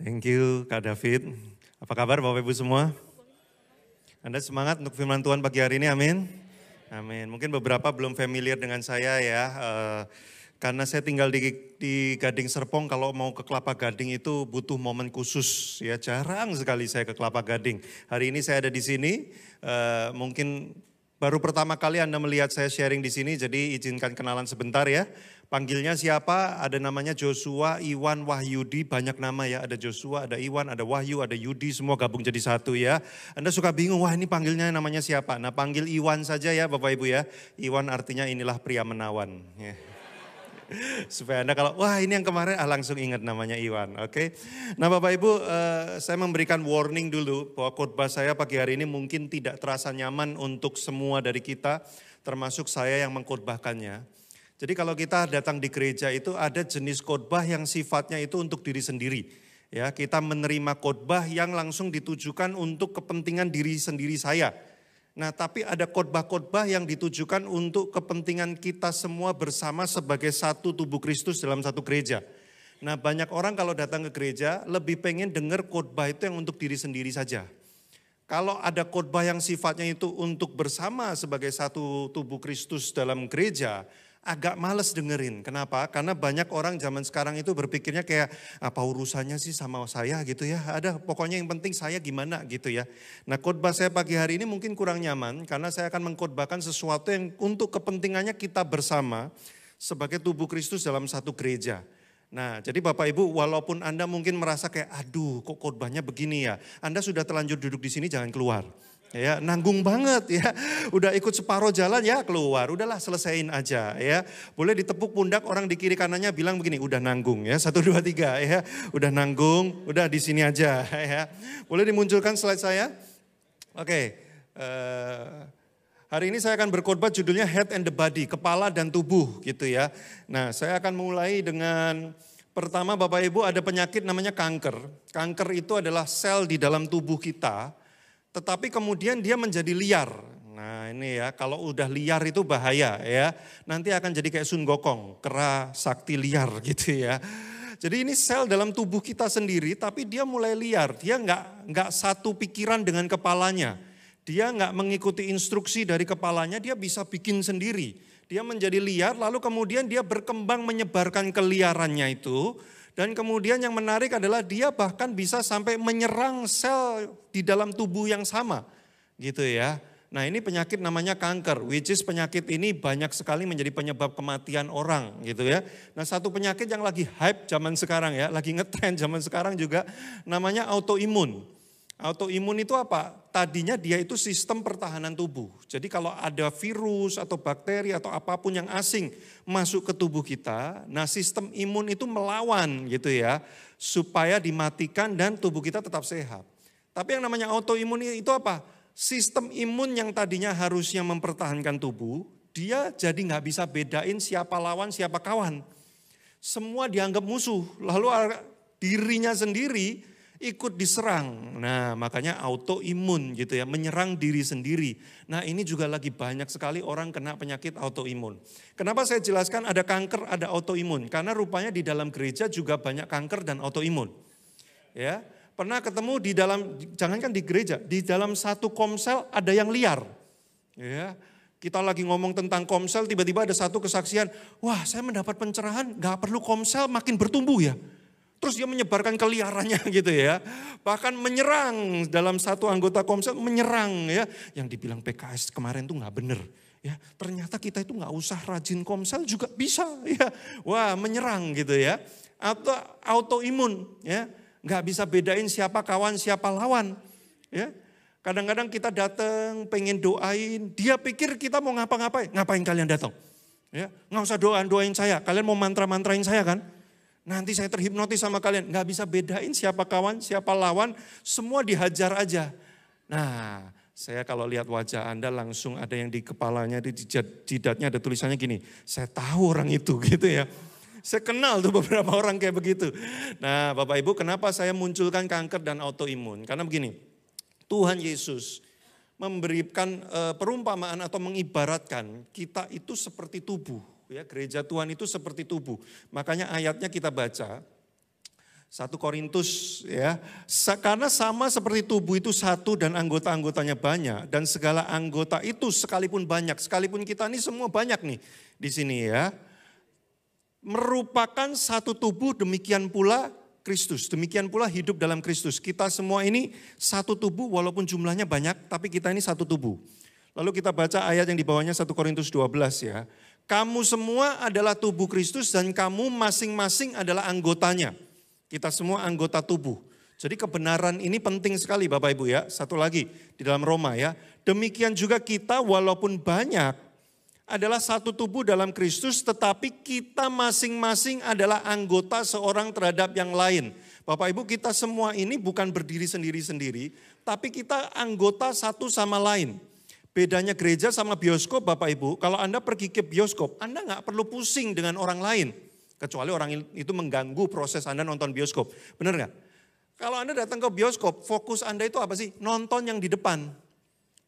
Thank you Kak David. Apa kabar Bapak Ibu semua? Anda semangat untuk firman Tuhan pagi hari ini, amin. Amin. Mungkin beberapa belum familiar dengan saya ya. Uh, karena saya tinggal di, di Gading Serpong, kalau mau ke Kelapa Gading itu butuh momen khusus. Ya jarang sekali saya ke Kelapa Gading. Hari ini saya ada di sini, uh, mungkin baru pertama kali Anda melihat saya sharing di sini, jadi izinkan kenalan sebentar ya. Panggilnya siapa? Ada namanya Joshua, Iwan, Wahyudi, banyak nama ya. Ada Joshua, ada Iwan, ada Wahyu, ada Yudi, semua gabung jadi satu ya. Anda suka bingung, wah ini panggilnya namanya siapa? Nah panggil Iwan saja ya Bapak Ibu ya. Iwan artinya inilah pria menawan. Yeah. Supaya Anda kalau, wah ini yang kemarin, ah langsung ingat namanya Iwan. Oke, okay? nah Bapak Ibu, uh, saya memberikan warning dulu bahwa khotbah saya pagi hari ini mungkin tidak terasa nyaman untuk semua dari kita, termasuk saya yang mengkhotbahkannya. Jadi kalau kita datang di gereja itu ada jenis khotbah yang sifatnya itu untuk diri sendiri. Ya, kita menerima khotbah yang langsung ditujukan untuk kepentingan diri sendiri saya Nah, tapi ada khotbah-khotbah yang ditujukan untuk kepentingan kita semua bersama sebagai satu tubuh Kristus dalam satu gereja. Nah, banyak orang kalau datang ke gereja lebih pengen dengar khotbah itu yang untuk diri sendiri saja. Kalau ada khotbah yang sifatnya itu untuk bersama sebagai satu tubuh Kristus dalam gereja, agak males dengerin. Kenapa? Karena banyak orang zaman sekarang itu berpikirnya kayak ah, apa urusannya sih sama saya gitu ya. Ada pokoknya yang penting saya gimana gitu ya. Nah khotbah saya pagi hari ini mungkin kurang nyaman karena saya akan mengkhotbahkan sesuatu yang untuk kepentingannya kita bersama sebagai tubuh Kristus dalam satu gereja. Nah, jadi Bapak Ibu, walaupun Anda mungkin merasa kayak, aduh kok khotbahnya begini ya. Anda sudah terlanjur duduk di sini, jangan keluar ya nanggung banget ya udah ikut separuh jalan ya keluar udahlah selesaiin aja ya boleh ditepuk pundak orang di kiri kanannya bilang begini udah nanggung ya satu dua tiga ya udah nanggung udah di sini aja ya boleh dimunculkan slide saya oke okay. uh, eh, Hari ini saya akan berkorban judulnya Head and the Body, kepala dan tubuh gitu ya. Nah, saya akan mulai dengan pertama Bapak Ibu ada penyakit namanya kanker. Kanker itu adalah sel di dalam tubuh kita tetapi kemudian dia menjadi liar. Nah ini ya, kalau udah liar itu bahaya ya. Nanti akan jadi kayak Sun Gokong, kera sakti liar gitu ya. Jadi ini sel dalam tubuh kita sendiri, tapi dia mulai liar. Dia nggak nggak satu pikiran dengan kepalanya. Dia nggak mengikuti instruksi dari kepalanya, dia bisa bikin sendiri. Dia menjadi liar, lalu kemudian dia berkembang menyebarkan keliarannya itu dan kemudian yang menarik adalah dia bahkan bisa sampai menyerang sel di dalam tubuh yang sama. Gitu ya. Nah ini penyakit namanya kanker, which is penyakit ini banyak sekali menjadi penyebab kematian orang gitu ya. Nah satu penyakit yang lagi hype zaman sekarang ya, lagi ngetrend zaman sekarang juga namanya autoimun. Autoimun itu apa? Tadinya dia itu sistem pertahanan tubuh. Jadi kalau ada virus atau bakteri atau apapun yang asing masuk ke tubuh kita, nah sistem imun itu melawan gitu ya, supaya dimatikan dan tubuh kita tetap sehat. Tapi yang namanya autoimun itu apa? Sistem imun yang tadinya harusnya mempertahankan tubuh, dia jadi nggak bisa bedain siapa lawan siapa kawan. Semua dianggap musuh. Lalu dirinya sendiri ikut diserang. Nah, makanya autoimun gitu ya, menyerang diri sendiri. Nah, ini juga lagi banyak sekali orang kena penyakit autoimun. Kenapa saya jelaskan ada kanker, ada autoimun? Karena rupanya di dalam gereja juga banyak kanker dan autoimun. Ya, pernah ketemu di dalam jangankan di gereja, di dalam satu komsel ada yang liar. Ya, kita lagi ngomong tentang komsel, tiba-tiba ada satu kesaksian, wah saya mendapat pencerahan, gak perlu komsel makin bertumbuh ya. Terus dia menyebarkan keliarannya gitu ya. Bahkan menyerang dalam satu anggota komsel menyerang ya. Yang dibilang PKS kemarin tuh nggak bener. Ya, ternyata kita itu nggak usah rajin komsel juga bisa ya. Wah menyerang gitu ya. Atau autoimun ya. Nggak bisa bedain siapa kawan siapa lawan ya. Kadang-kadang kita datang pengen doain, dia pikir kita mau ngapa-ngapain. Ngapain kalian datang? Ya, nggak usah doain doain saya. Kalian mau mantra-mantrain saya kan? Nanti saya terhipnotis sama kalian. Gak bisa bedain siapa kawan, siapa lawan. Semua dihajar aja. Nah, saya kalau lihat wajah Anda langsung ada yang di kepalanya, di jidatnya ada tulisannya gini. Saya tahu orang itu gitu ya. Saya kenal tuh beberapa orang kayak begitu. Nah Bapak Ibu kenapa saya munculkan kanker dan autoimun? Karena begini, Tuhan Yesus memberikan eh, perumpamaan atau mengibaratkan kita itu seperti tubuh ya gereja Tuhan itu seperti tubuh. Makanya ayatnya kita baca 1 Korintus ya. Karena sama seperti tubuh itu satu dan anggota-anggotanya banyak dan segala anggota itu sekalipun banyak, sekalipun kita ini semua banyak nih di sini ya. Merupakan satu tubuh demikian pula Kristus. Demikian pula hidup dalam Kristus. Kita semua ini satu tubuh walaupun jumlahnya banyak tapi kita ini satu tubuh. Lalu kita baca ayat yang di bawahnya 1 Korintus 12 ya. Kamu semua adalah tubuh Kristus dan kamu masing-masing adalah anggotanya. Kita semua anggota tubuh. Jadi kebenaran ini penting sekali Bapak Ibu ya. Satu lagi di dalam Roma ya. Demikian juga kita walaupun banyak adalah satu tubuh dalam Kristus tetapi kita masing-masing adalah anggota seorang terhadap yang lain. Bapak Ibu kita semua ini bukan berdiri sendiri-sendiri tapi kita anggota satu sama lain. Bedanya gereja sama bioskop Bapak Ibu, kalau Anda pergi ke bioskop, Anda nggak perlu pusing dengan orang lain. Kecuali orang itu mengganggu proses Anda nonton bioskop. Benar nggak? Kalau Anda datang ke bioskop, fokus Anda itu apa sih? Nonton yang di depan.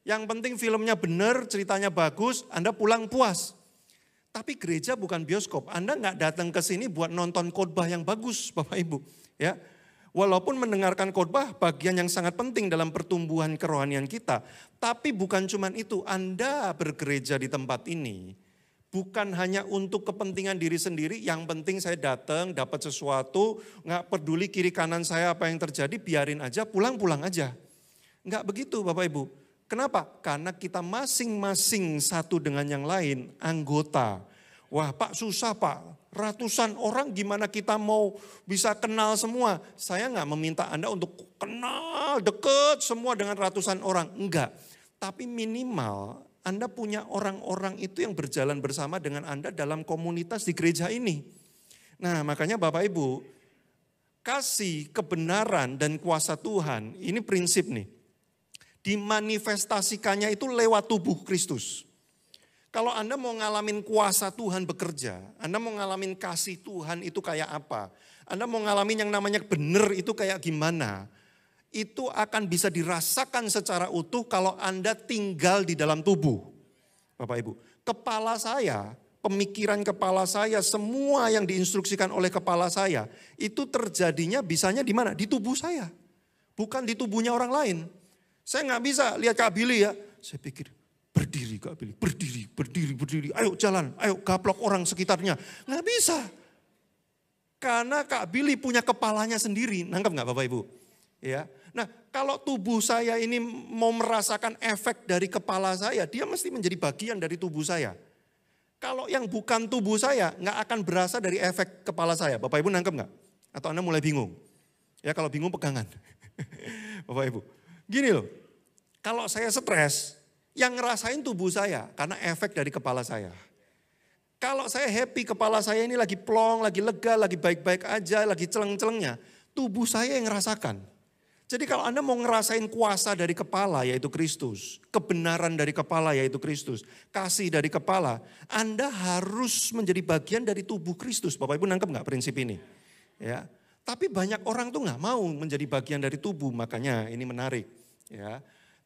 Yang penting filmnya benar, ceritanya bagus, Anda pulang puas. Tapi gereja bukan bioskop. Anda nggak datang ke sini buat nonton khotbah yang bagus, Bapak Ibu. Ya, Walaupun mendengarkan khotbah bagian yang sangat penting dalam pertumbuhan kerohanian kita, tapi bukan cuma itu. Anda bergereja di tempat ini bukan hanya untuk kepentingan diri sendiri, yang penting saya datang dapat sesuatu, nggak peduli kiri kanan saya apa yang terjadi, biarin aja, pulang-pulang aja. Nggak begitu Bapak Ibu. Kenapa? Karena kita masing-masing satu dengan yang lain anggota Wah pak susah pak, ratusan orang gimana kita mau bisa kenal semua. Saya nggak meminta Anda untuk kenal deket semua dengan ratusan orang. Enggak, tapi minimal Anda punya orang-orang itu yang berjalan bersama dengan Anda dalam komunitas di gereja ini. Nah makanya Bapak Ibu, kasih, kebenaran, dan kuasa Tuhan, ini prinsip nih. Dimanifestasikannya itu lewat tubuh Kristus. Kalau Anda mau ngalamin kuasa Tuhan bekerja, Anda mau ngalamin kasih Tuhan itu kayak apa? Anda mau ngalamin yang namanya benar itu kayak gimana? Itu akan bisa dirasakan secara utuh kalau Anda tinggal di dalam tubuh. Bapak Ibu, kepala saya, pemikiran kepala saya, semua yang diinstruksikan oleh kepala saya, itu terjadinya bisanya di mana? Di tubuh saya. Bukan di tubuhnya orang lain. Saya nggak bisa lihat Kak Billy ya. Saya pikir, Berdiri Kak Billy, berdiri, berdiri, berdiri. Ayo jalan, ayo gaplok orang sekitarnya. Nggak bisa. Karena Kak Billy punya kepalanya sendiri. Nangkep nggak Bapak Ibu? Ya. Nah kalau tubuh saya ini mau merasakan efek dari kepala saya, dia mesti menjadi bagian dari tubuh saya. Kalau yang bukan tubuh saya, nggak akan berasa dari efek kepala saya. Bapak Ibu nangkep nggak? Atau Anda mulai bingung? Ya kalau bingung pegangan. Bapak Ibu. Gini loh, kalau saya stres, yang ngerasain tubuh saya karena efek dari kepala saya. Kalau saya happy kepala saya ini lagi plong, lagi lega, lagi baik-baik aja, lagi celeng-celengnya. Tubuh saya yang ngerasakan. Jadi kalau Anda mau ngerasain kuasa dari kepala yaitu Kristus, kebenaran dari kepala yaitu Kristus, kasih dari kepala, Anda harus menjadi bagian dari tubuh Kristus. Bapak Ibu nangkep nggak prinsip ini? Ya. Tapi banyak orang tuh nggak mau menjadi bagian dari tubuh, makanya ini menarik. Ya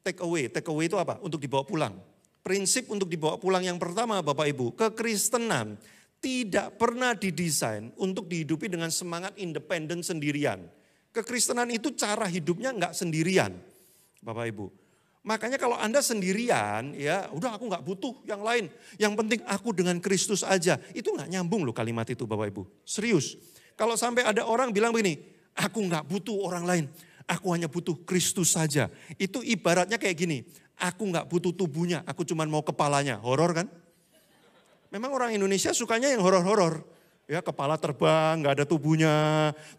take away. Take away itu apa? Untuk dibawa pulang. Prinsip untuk dibawa pulang yang pertama Bapak Ibu, kekristenan tidak pernah didesain untuk dihidupi dengan semangat independen sendirian. Kekristenan itu cara hidupnya nggak sendirian, Bapak Ibu. Makanya kalau Anda sendirian, ya udah aku nggak butuh yang lain. Yang penting aku dengan Kristus aja. Itu nggak nyambung loh kalimat itu Bapak Ibu. Serius. Kalau sampai ada orang bilang begini, aku nggak butuh orang lain. Aku hanya butuh Kristus saja. Itu ibaratnya kayak gini, aku nggak butuh tubuhnya, aku cuma mau kepalanya. Horor kan? Memang orang Indonesia sukanya yang horor-horor. Ya kepala terbang, nggak ada tubuhnya,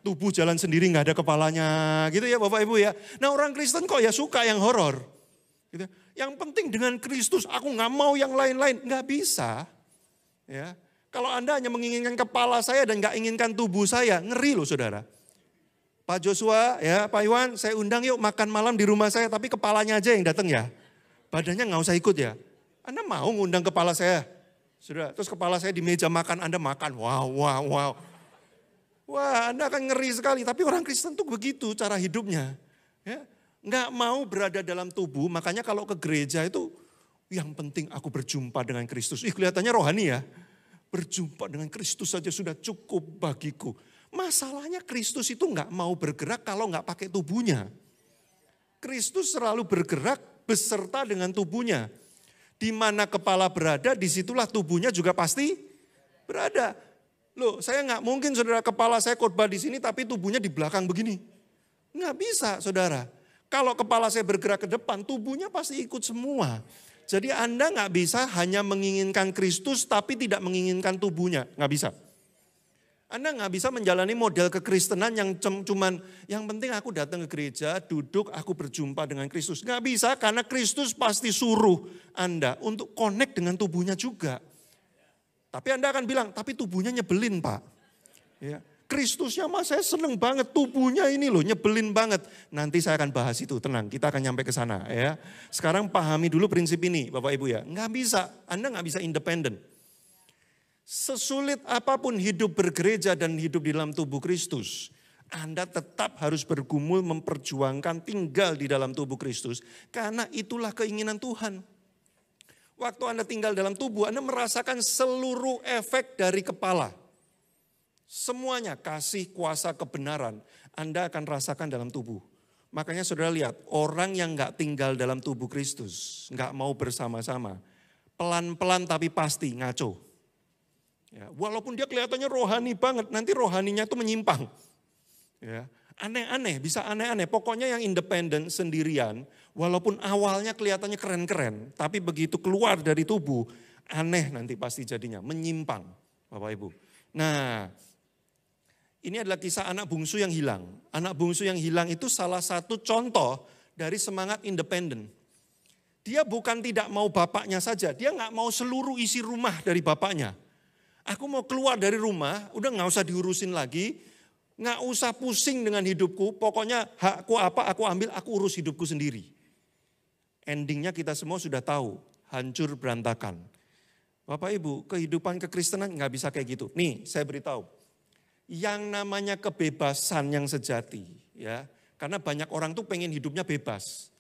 tubuh jalan sendiri nggak ada kepalanya, gitu ya Bapak Ibu ya. Nah orang Kristen kok ya suka yang horor. Gitu. Yang penting dengan Kristus, aku nggak mau yang lain-lain, nggak bisa. Ya, kalau Anda hanya menginginkan kepala saya dan nggak inginkan tubuh saya, ngeri loh saudara. Pak Joshua, ya Pak Iwan, saya undang yuk makan malam di rumah saya, tapi kepalanya aja yang datang ya. Badannya nggak usah ikut ya. Anda mau ngundang kepala saya? Sudah, terus kepala saya di meja makan, Anda makan. Wow, wow, wow. Wah, Anda akan ngeri sekali. Tapi orang Kristen tuh begitu cara hidupnya. Ya, nggak mau berada dalam tubuh, makanya kalau ke gereja itu yang penting aku berjumpa dengan Kristus. Ih, kelihatannya rohani ya. Berjumpa dengan Kristus saja sudah cukup bagiku. Masalahnya Kristus itu nggak mau bergerak kalau nggak pakai tubuhnya. Kristus selalu bergerak beserta dengan tubuhnya. Di mana kepala berada, disitulah tubuhnya juga pasti berada. Loh, saya nggak mungkin saudara kepala saya khotbah di sini tapi tubuhnya di belakang begini. Nggak bisa saudara. Kalau kepala saya bergerak ke depan, tubuhnya pasti ikut semua. Jadi Anda nggak bisa hanya menginginkan Kristus tapi tidak menginginkan tubuhnya. Nggak bisa. Anda nggak bisa menjalani model kekristenan yang cuman yang penting aku datang ke gereja, duduk, aku berjumpa dengan Kristus. Nggak bisa karena Kristus pasti suruh Anda untuk connect dengan tubuhnya juga. Tapi Anda akan bilang, tapi tubuhnya nyebelin pak. Ya. Kristusnya mas saya seneng banget tubuhnya ini loh nyebelin banget. Nanti saya akan bahas itu tenang kita akan nyampe ke sana ya. Sekarang pahami dulu prinsip ini Bapak Ibu ya. Nggak bisa Anda nggak bisa independen. Sesulit apapun hidup bergereja dan hidup di dalam tubuh Kristus, Anda tetap harus bergumul memperjuangkan tinggal di dalam tubuh Kristus karena itulah keinginan Tuhan. Waktu Anda tinggal dalam tubuh, Anda merasakan seluruh efek dari kepala. Semuanya kasih kuasa kebenaran Anda akan rasakan dalam tubuh. Makanya saudara lihat, orang yang nggak tinggal dalam tubuh Kristus, nggak mau bersama-sama, pelan-pelan tapi pasti ngaco. Ya, walaupun dia kelihatannya rohani banget, nanti rohaninya itu menyimpang. Ya, aneh-aneh, bisa aneh-aneh. Pokoknya yang independen sendirian, walaupun awalnya kelihatannya keren-keren, tapi begitu keluar dari tubuh, aneh nanti pasti jadinya, menyimpang, Bapak Ibu. Nah, ini adalah kisah anak bungsu yang hilang. Anak bungsu yang hilang itu salah satu contoh dari semangat independen. Dia bukan tidak mau bapaknya saja, dia nggak mau seluruh isi rumah dari bapaknya. Aku mau keluar dari rumah, udah nggak usah diurusin lagi, nggak usah pusing dengan hidupku. Pokoknya hakku apa aku ambil, aku urus hidupku sendiri. Endingnya kita semua sudah tahu, hancur berantakan. Bapak Ibu, kehidupan kekristenan nggak bisa kayak gitu. Nih, saya beritahu. Yang namanya kebebasan yang sejati, ya. Karena banyak orang tuh pengen hidupnya bebas.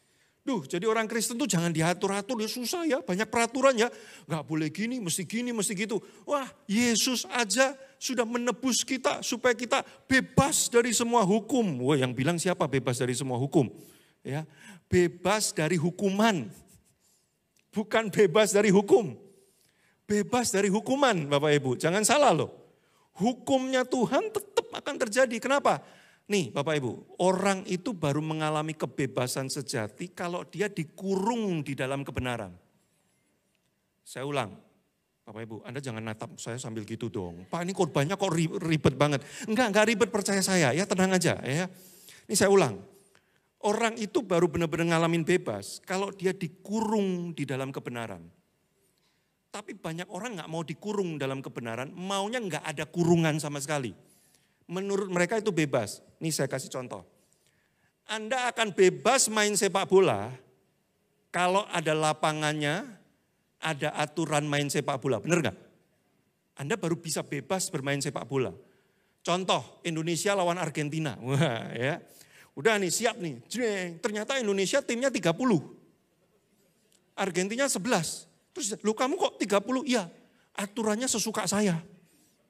Duh, jadi orang Kristen tuh jangan diatur-atur, ya susah ya, banyak peraturan ya. Gak boleh gini, mesti gini, mesti gitu. Wah, Yesus aja sudah menebus kita supaya kita bebas dari semua hukum. Wah, yang bilang siapa bebas dari semua hukum? Ya, bebas dari hukuman. Bukan bebas dari hukum. Bebas dari hukuman, Bapak Ibu. Jangan salah loh. Hukumnya Tuhan tetap akan terjadi. Kenapa? Nih Bapak Ibu, orang itu baru mengalami kebebasan sejati kalau dia dikurung di dalam kebenaran. Saya ulang, Bapak Ibu, Anda jangan natap saya sambil gitu dong. Pak ini korbannya kok ribet banget. Enggak, enggak ribet percaya saya, ya tenang aja ya. Ini saya ulang, orang itu baru benar-benar ngalamin bebas kalau dia dikurung di dalam kebenaran. Tapi banyak orang nggak mau dikurung dalam kebenaran, maunya nggak ada kurungan sama sekali menurut mereka itu bebas. Ini saya kasih contoh. Anda akan bebas main sepak bola kalau ada lapangannya, ada aturan main sepak bola. Benar nggak? Anda baru bisa bebas bermain sepak bola. Contoh Indonesia lawan Argentina. Wah, ya. Udah nih siap nih. Jeng. Ternyata Indonesia timnya 30. Argentina 11. Terus lu kamu kok 30? Iya. Aturannya sesuka saya.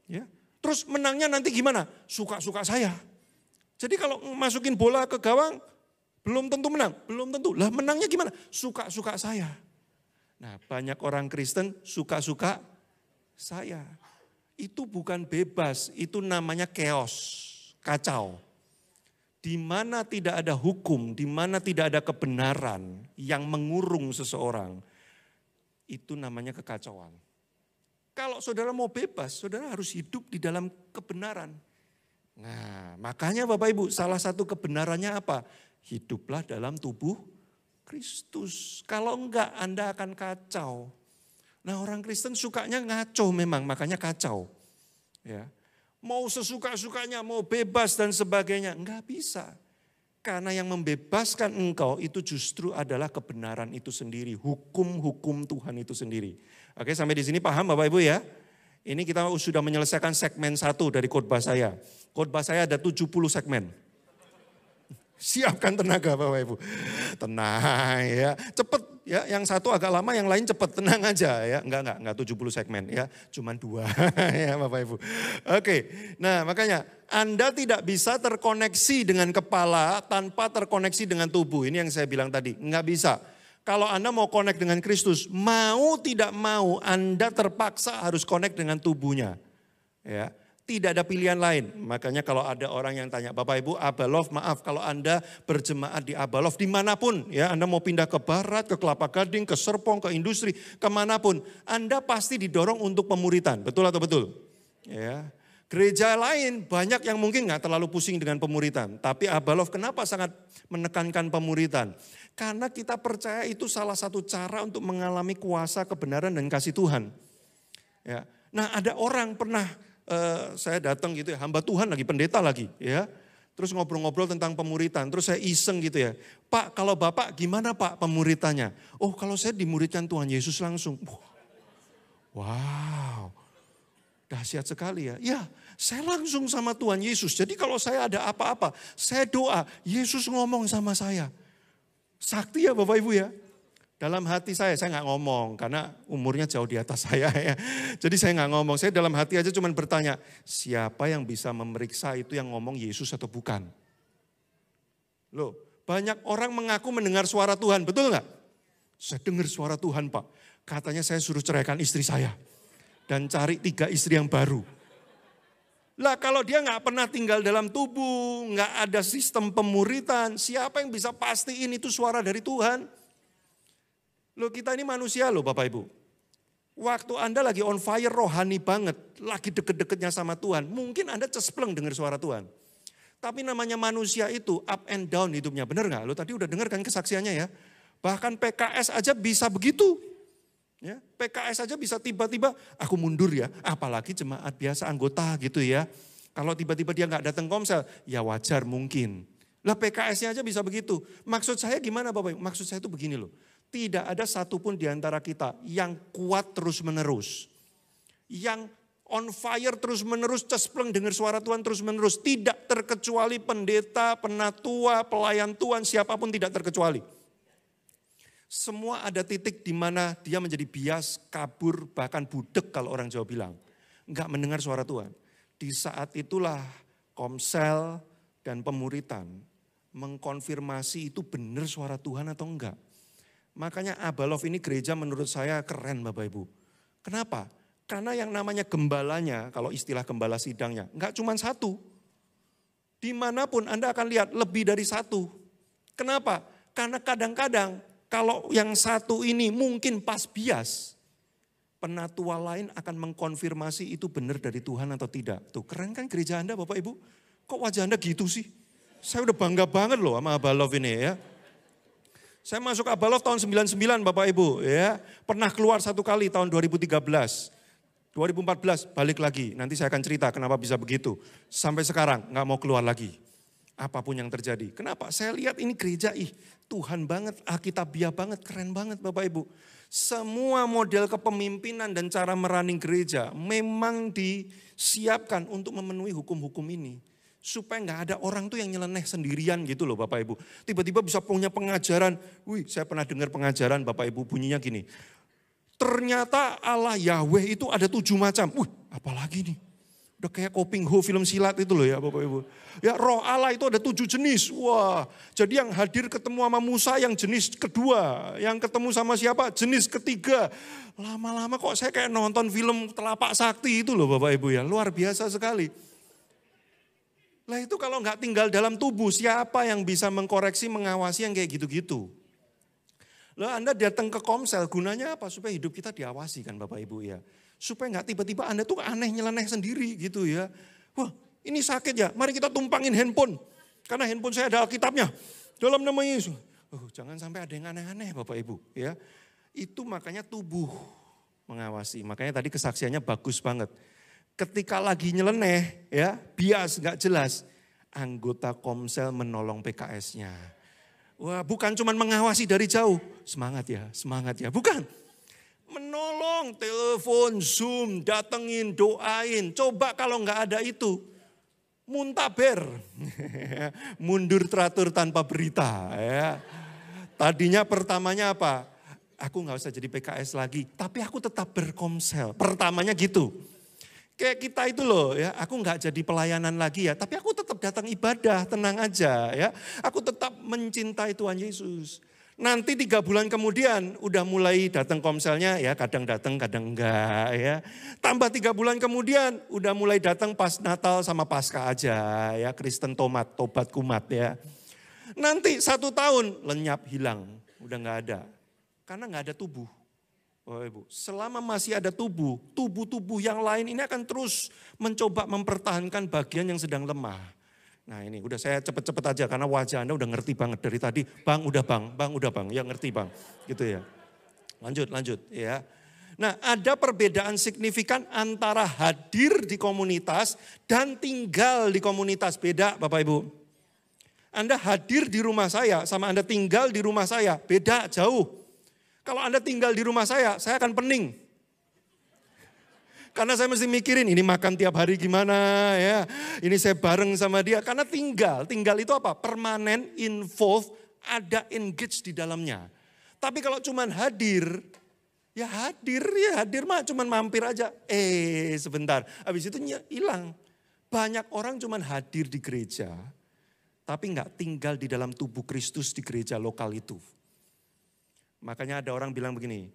Ya. Terus menangnya nanti gimana? Suka-suka saya. Jadi kalau masukin bola ke gawang, belum tentu menang. Belum tentu. Lah menangnya gimana? Suka-suka saya. Nah banyak orang Kristen suka-suka saya. Itu bukan bebas, itu namanya chaos, kacau. Di mana tidak ada hukum, di mana tidak ada kebenaran yang mengurung seseorang, itu namanya kekacauan. Kalau saudara mau bebas, saudara harus hidup di dalam kebenaran. Nah, makanya Bapak Ibu, salah satu kebenarannya apa? Hiduplah dalam tubuh Kristus. Kalau enggak, Anda akan kacau. Nah, orang Kristen sukanya ngaco memang, makanya kacau. Ya. Mau sesuka-sukanya, mau bebas dan sebagainya, enggak bisa. Karena yang membebaskan engkau itu justru adalah kebenaran itu sendiri, hukum-hukum Tuhan itu sendiri. Oke, sampai di sini paham Bapak Ibu ya? Ini kita sudah menyelesaikan segmen satu dari khotbah saya. Khotbah saya ada 70 segmen. Siapkan tenaga Bapak Ibu. Tenang ya, cepet ya. Yang satu agak lama, yang lain cepet. Tenang aja ya. Enggak, enggak, enggak 70 segmen ya. Cuman dua ya Bapak Ibu. Oke, nah makanya Anda tidak bisa terkoneksi dengan kepala tanpa terkoneksi dengan tubuh. Ini yang saya bilang tadi, enggak bisa kalau Anda mau connect dengan Kristus, mau tidak mau Anda terpaksa harus connect dengan tubuhnya. Ya, tidak ada pilihan lain. Makanya kalau ada orang yang tanya, Bapak Ibu, Abalov, maaf kalau Anda berjemaat di Abalov dimanapun, ya Anda mau pindah ke Barat, ke Kelapa Gading, ke Serpong, ke industri, kemanapun, Anda pasti didorong untuk pemuritan. Betul atau betul? Ya, Gereja lain banyak yang mungkin nggak terlalu pusing dengan pemuritan. Tapi Abalov kenapa sangat menekankan pemuritan? Karena kita percaya itu salah satu cara untuk mengalami kuasa kebenaran dan kasih Tuhan. Ya. Nah ada orang pernah eh, saya datang gitu ya, hamba Tuhan lagi, pendeta lagi ya. Terus ngobrol-ngobrol tentang pemuritan, terus saya iseng gitu ya. Pak kalau bapak gimana pak pemuritannya? Oh kalau saya dimuridkan Tuhan Yesus langsung. Wow, Dahsyat sekali ya. Ya, saya langsung sama Tuhan Yesus. Jadi kalau saya ada apa-apa, saya doa, Yesus ngomong sama saya. Sakti ya Bapak Ibu ya. Dalam hati saya, saya nggak ngomong karena umurnya jauh di atas saya ya. Jadi saya nggak ngomong, saya dalam hati aja cuman bertanya, siapa yang bisa memeriksa itu yang ngomong Yesus atau bukan? Loh, banyak orang mengaku mendengar suara Tuhan, betul nggak? Saya dengar suara Tuhan pak, katanya saya suruh ceraikan istri saya dan cari tiga istri yang baru. Lah kalau dia nggak pernah tinggal dalam tubuh, nggak ada sistem pemuritan, siapa yang bisa pastiin itu suara dari Tuhan? Loh kita ini manusia loh Bapak Ibu. Waktu Anda lagi on fire rohani banget, lagi deket-deketnya sama Tuhan, mungkin Anda cespleng dengar suara Tuhan. Tapi namanya manusia itu up and down hidupnya, bener nggak? Lo tadi udah dengar kan kesaksiannya ya? Bahkan PKS aja bisa begitu. Ya, PKS saja bisa tiba-tiba aku mundur ya, apalagi jemaat biasa anggota gitu ya. Kalau tiba-tiba dia nggak datang komsel, ya wajar mungkin. Lah PKS-nya aja bisa begitu. Maksud saya gimana Bapak? Maksud saya itu begini loh. Tidak ada satupun di antara kita yang kuat terus-menerus. Yang on fire terus-menerus, cespleng dengar suara Tuhan terus-menerus. Tidak terkecuali pendeta, penatua, pelayan Tuhan, siapapun tidak terkecuali. Semua ada titik di mana dia menjadi bias, kabur, bahkan budek kalau orang Jawa bilang. Enggak mendengar suara Tuhan. Di saat itulah komsel dan pemuritan mengkonfirmasi itu benar suara Tuhan atau enggak. Makanya Abalov ini gereja menurut saya keren Bapak Ibu. Kenapa? Karena yang namanya gembalanya, kalau istilah gembala sidangnya, enggak cuma satu. Dimanapun Anda akan lihat lebih dari satu. Kenapa? Karena kadang-kadang kalau yang satu ini mungkin pas bias, penatua lain akan mengkonfirmasi itu benar dari Tuhan atau tidak. Tuh keren kan gereja Anda Bapak Ibu? Kok wajah Anda gitu sih? Saya udah bangga banget loh sama Abalov ini ya. Saya masuk Abalov tahun 99 Bapak Ibu ya. Pernah keluar satu kali tahun 2013. 2014 balik lagi. Nanti saya akan cerita kenapa bisa begitu. Sampai sekarang nggak mau keluar lagi apapun yang terjadi. Kenapa? Saya lihat ini gereja ih Tuhan banget, Alkitabiah banget, keren banget Bapak Ibu. Semua model kepemimpinan dan cara meraning gereja memang disiapkan untuk memenuhi hukum-hukum ini. Supaya nggak ada orang tuh yang nyeleneh sendirian gitu loh Bapak Ibu. Tiba-tiba bisa punya pengajaran. Wih saya pernah dengar pengajaran Bapak Ibu bunyinya gini. Ternyata Allah Yahweh itu ada tujuh macam. Wih apalagi nih Udah kayak Koping Ho film silat itu loh ya Bapak Ibu. Ya roh Allah itu ada tujuh jenis. Wah jadi yang hadir ketemu sama Musa yang jenis kedua. Yang ketemu sama siapa? Jenis ketiga. Lama-lama kok saya kayak nonton film telapak sakti itu loh Bapak Ibu ya. Luar biasa sekali. Lah itu kalau nggak tinggal dalam tubuh siapa yang bisa mengkoreksi mengawasi yang kayak gitu-gitu. Lah Anda datang ke komsel gunanya apa? Supaya hidup kita diawasi kan Bapak Ibu ya. Supaya nggak tiba-tiba Anda tuh aneh nyeleneh sendiri gitu ya. Wah ini sakit ya, mari kita tumpangin handphone. Karena handphone saya ada Alkitabnya. Dalam nama Yesus. Oh, jangan sampai ada yang aneh-aneh Bapak Ibu ya. Itu makanya tubuh mengawasi. Makanya tadi kesaksiannya bagus banget. Ketika lagi nyeleneh ya, bias nggak jelas. Anggota Komsel menolong PKS-nya. Wah, bukan cuma mengawasi dari jauh. Semangat ya, semangat ya. Bukan menolong, telepon, zoom, datengin, doain. Coba kalau nggak ada itu, muntaber, mundur teratur tanpa berita. Ya. Tadinya pertamanya apa? Aku nggak usah jadi PKS lagi, tapi aku tetap berkomsel. Pertamanya gitu. Kayak kita itu loh ya, aku nggak jadi pelayanan lagi ya, tapi aku tetap datang ibadah, tenang aja ya. Aku tetap mencintai Tuhan Yesus. Nanti tiga bulan kemudian udah mulai datang komselnya ya kadang datang kadang enggak ya. Tambah tiga bulan kemudian udah mulai datang pas Natal sama Pasca aja ya Kristen tomat tobat kumat ya. Nanti satu tahun lenyap hilang udah nggak ada karena nggak ada tubuh. Oh ibu, selama masih ada tubuh, tubuh-tubuh yang lain ini akan terus mencoba mempertahankan bagian yang sedang lemah. Nah ini udah saya cepet-cepet aja karena wajah Anda udah ngerti banget dari tadi. Bang udah bang, bang udah bang, ya ngerti bang. Gitu ya. Lanjut, lanjut ya. Nah ada perbedaan signifikan antara hadir di komunitas dan tinggal di komunitas. Beda Bapak Ibu. Anda hadir di rumah saya sama Anda tinggal di rumah saya. Beda jauh. Kalau Anda tinggal di rumah saya, saya akan pening. Karena saya mesti mikirin ini makan tiap hari gimana ya. Ini saya bareng sama dia. Karena tinggal, tinggal itu apa? Permanen, involve, ada engage di dalamnya. Tapi kalau cuman hadir, ya hadir, ya hadir mah cuman mampir aja. Eh sebentar, habis itu hilang. Banyak orang cuman hadir di gereja, tapi nggak tinggal di dalam tubuh Kristus di gereja lokal itu. Makanya ada orang bilang begini,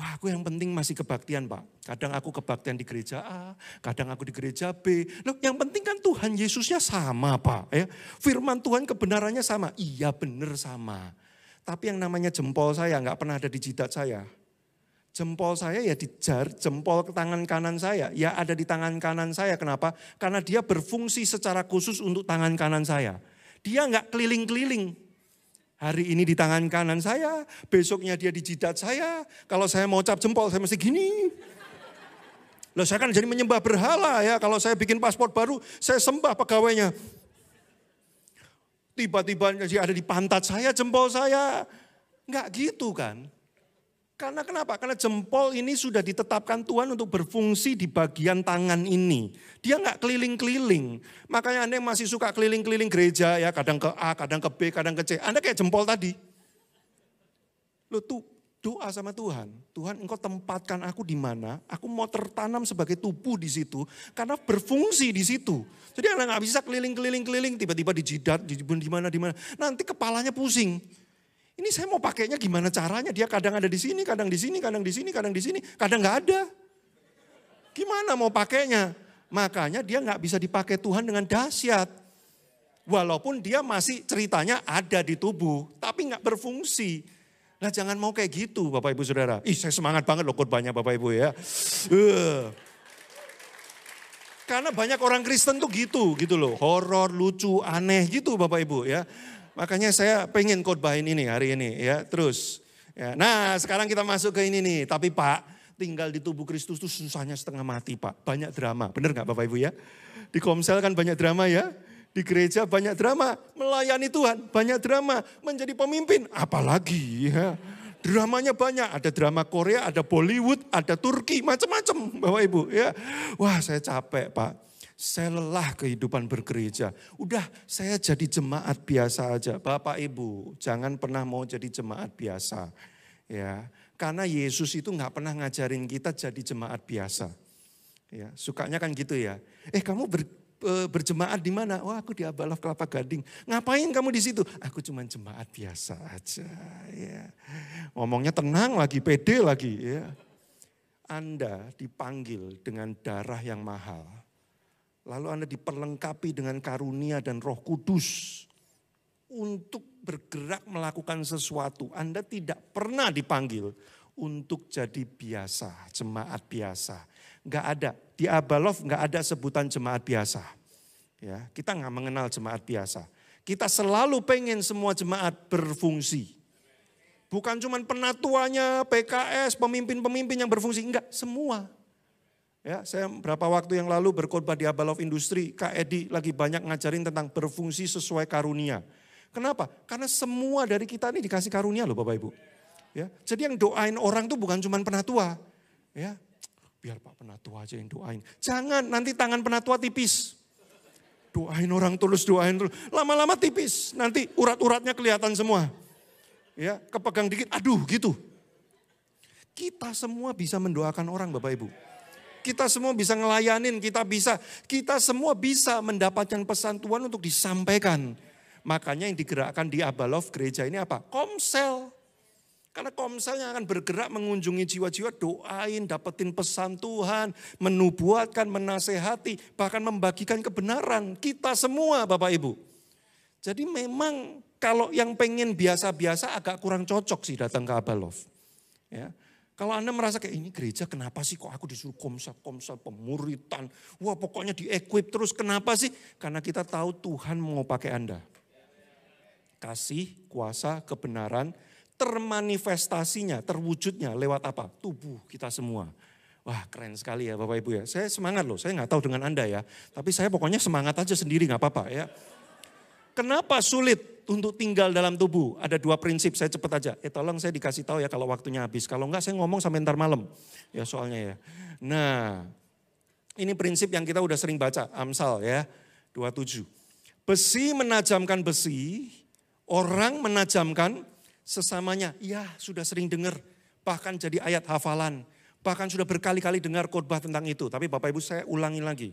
Wah aku yang penting masih kebaktian pak. Kadang aku kebaktian di gereja A, kadang aku di gereja B. Loh, yang penting kan Tuhan Yesusnya sama pak. Ya. Firman Tuhan kebenarannya sama. Iya benar sama. Tapi yang namanya jempol saya nggak pernah ada di jidat saya. Jempol saya ya dijar, jempol ke tangan kanan saya. Ya ada di tangan kanan saya. Kenapa? Karena dia berfungsi secara khusus untuk tangan kanan saya. Dia nggak keliling-keliling. Hari ini di tangan kanan saya, besoknya dia di jidat saya. Kalau saya mau cap jempol, saya mesti gini. Loh saya kan jadi menyembah berhala ya. Kalau saya bikin paspor baru, saya sembah pegawainya. Tiba-tiba jadi ada di pantat saya, jempol saya. Enggak gitu kan. Karena kenapa? Karena jempol ini sudah ditetapkan Tuhan untuk berfungsi di bagian tangan ini. Dia nggak keliling-keliling. Makanya Anda yang masih suka keliling-keliling gereja ya, kadang ke A, kadang ke B, kadang ke C. Anda kayak jempol tadi. Lo tuh doa sama Tuhan. Tuhan engkau tempatkan aku di mana? Aku mau tertanam sebagai tubuh di situ karena berfungsi di situ. Jadi Anda nggak bisa keliling-keliling-keliling tiba-tiba di jidat, di mana di mana. Nanti kepalanya pusing. Ini saya mau pakainya gimana caranya? Dia kadang ada di sini, kadang di sini, kadang di sini, kadang di sini, kadang nggak ada. Gimana mau pakainya? Makanya dia nggak bisa dipakai Tuhan dengan dahsyat. Walaupun dia masih ceritanya ada di tubuh, tapi nggak berfungsi. Nah jangan mau kayak gitu Bapak Ibu Saudara. Ih saya semangat banget loh banyak Bapak Ibu ya. Uh. Karena banyak orang Kristen tuh gitu gitu loh. Horor, lucu, aneh gitu Bapak Ibu ya. Makanya saya pengen khotbahin ini hari ini ya, terus. Ya. Nah, sekarang kita masuk ke ini nih. Tapi Pak, tinggal di tubuh Kristus tuh susahnya setengah mati Pak. Banyak drama, bener nggak Bapak Ibu ya? Di komsel kan banyak drama ya. Di gereja banyak drama, melayani Tuhan banyak drama, menjadi pemimpin apalagi ya. Dramanya banyak, ada drama Korea, ada Bollywood, ada Turki, macam-macam Bapak Ibu ya. Wah saya capek Pak saya lelah kehidupan bergereja. Udah saya jadi jemaat biasa aja. Bapak Ibu jangan pernah mau jadi jemaat biasa. ya Karena Yesus itu nggak pernah ngajarin kita jadi jemaat biasa. ya Sukanya kan gitu ya. Eh kamu ber, e, berjemaat di mana? Oh aku di Abalaf Kelapa Gading. Ngapain kamu di situ? Aku cuma jemaat biasa aja. Ya. Ngomongnya tenang lagi, pede lagi. Ya. Anda dipanggil dengan darah yang mahal. Lalu Anda diperlengkapi dengan karunia dan roh kudus. Untuk bergerak melakukan sesuatu. Anda tidak pernah dipanggil untuk jadi biasa, jemaat biasa. Enggak ada, di Abalov enggak ada sebutan jemaat biasa. Ya, kita enggak mengenal jemaat biasa. Kita selalu pengen semua jemaat berfungsi. Bukan cuma penatuanya, PKS, pemimpin-pemimpin yang berfungsi, enggak, semua Ya, saya berapa waktu yang lalu berkhotbah di abalov Industri, Kak Edi lagi banyak ngajarin tentang berfungsi sesuai karunia. Kenapa? Karena semua dari kita ini dikasih karunia loh Bapak Ibu. Ya, jadi yang doain orang tuh bukan cuma penatua. Ya, biar Pak penatua aja yang doain. Jangan nanti tangan penatua tipis. Doain orang tulus, doain tulus. Lama-lama tipis, nanti urat-uratnya kelihatan semua. Ya, kepegang dikit, aduh gitu. Kita semua bisa mendoakan orang Bapak Ibu kita semua bisa ngelayanin, kita bisa, kita semua bisa mendapatkan pesan Tuhan untuk disampaikan. Makanya yang digerakkan di Abalov gereja ini apa? Komsel. Karena komsel yang akan bergerak mengunjungi jiwa-jiwa, doain, dapetin pesan Tuhan, menubuatkan, menasehati, bahkan membagikan kebenaran. Kita semua Bapak Ibu. Jadi memang kalau yang pengen biasa-biasa agak kurang cocok sih datang ke Abalov. Ya. Kalau Anda merasa kayak ini gereja kenapa sih kok aku disuruh komsel-komsel pemuritan. Wah pokoknya di-equip terus kenapa sih? Karena kita tahu Tuhan mau pakai Anda. Kasih, kuasa, kebenaran termanifestasinya, terwujudnya lewat apa? Tubuh kita semua. Wah keren sekali ya Bapak Ibu ya. Saya semangat loh, saya nggak tahu dengan Anda ya. Tapi saya pokoknya semangat aja sendiri nggak apa-apa ya. Kenapa sulit untuk tinggal dalam tubuh? Ada dua prinsip, saya cepat aja. Eh tolong saya dikasih tahu ya kalau waktunya habis. Kalau enggak saya ngomong sampai ntar malam. Ya soalnya ya. Nah, ini prinsip yang kita udah sering baca, Amsal ya, 27. Besi menajamkan besi, orang menajamkan sesamanya. Ya, sudah sering dengar, bahkan jadi ayat hafalan. Bahkan sudah berkali-kali dengar khotbah tentang itu. Tapi Bapak Ibu saya ulangi lagi.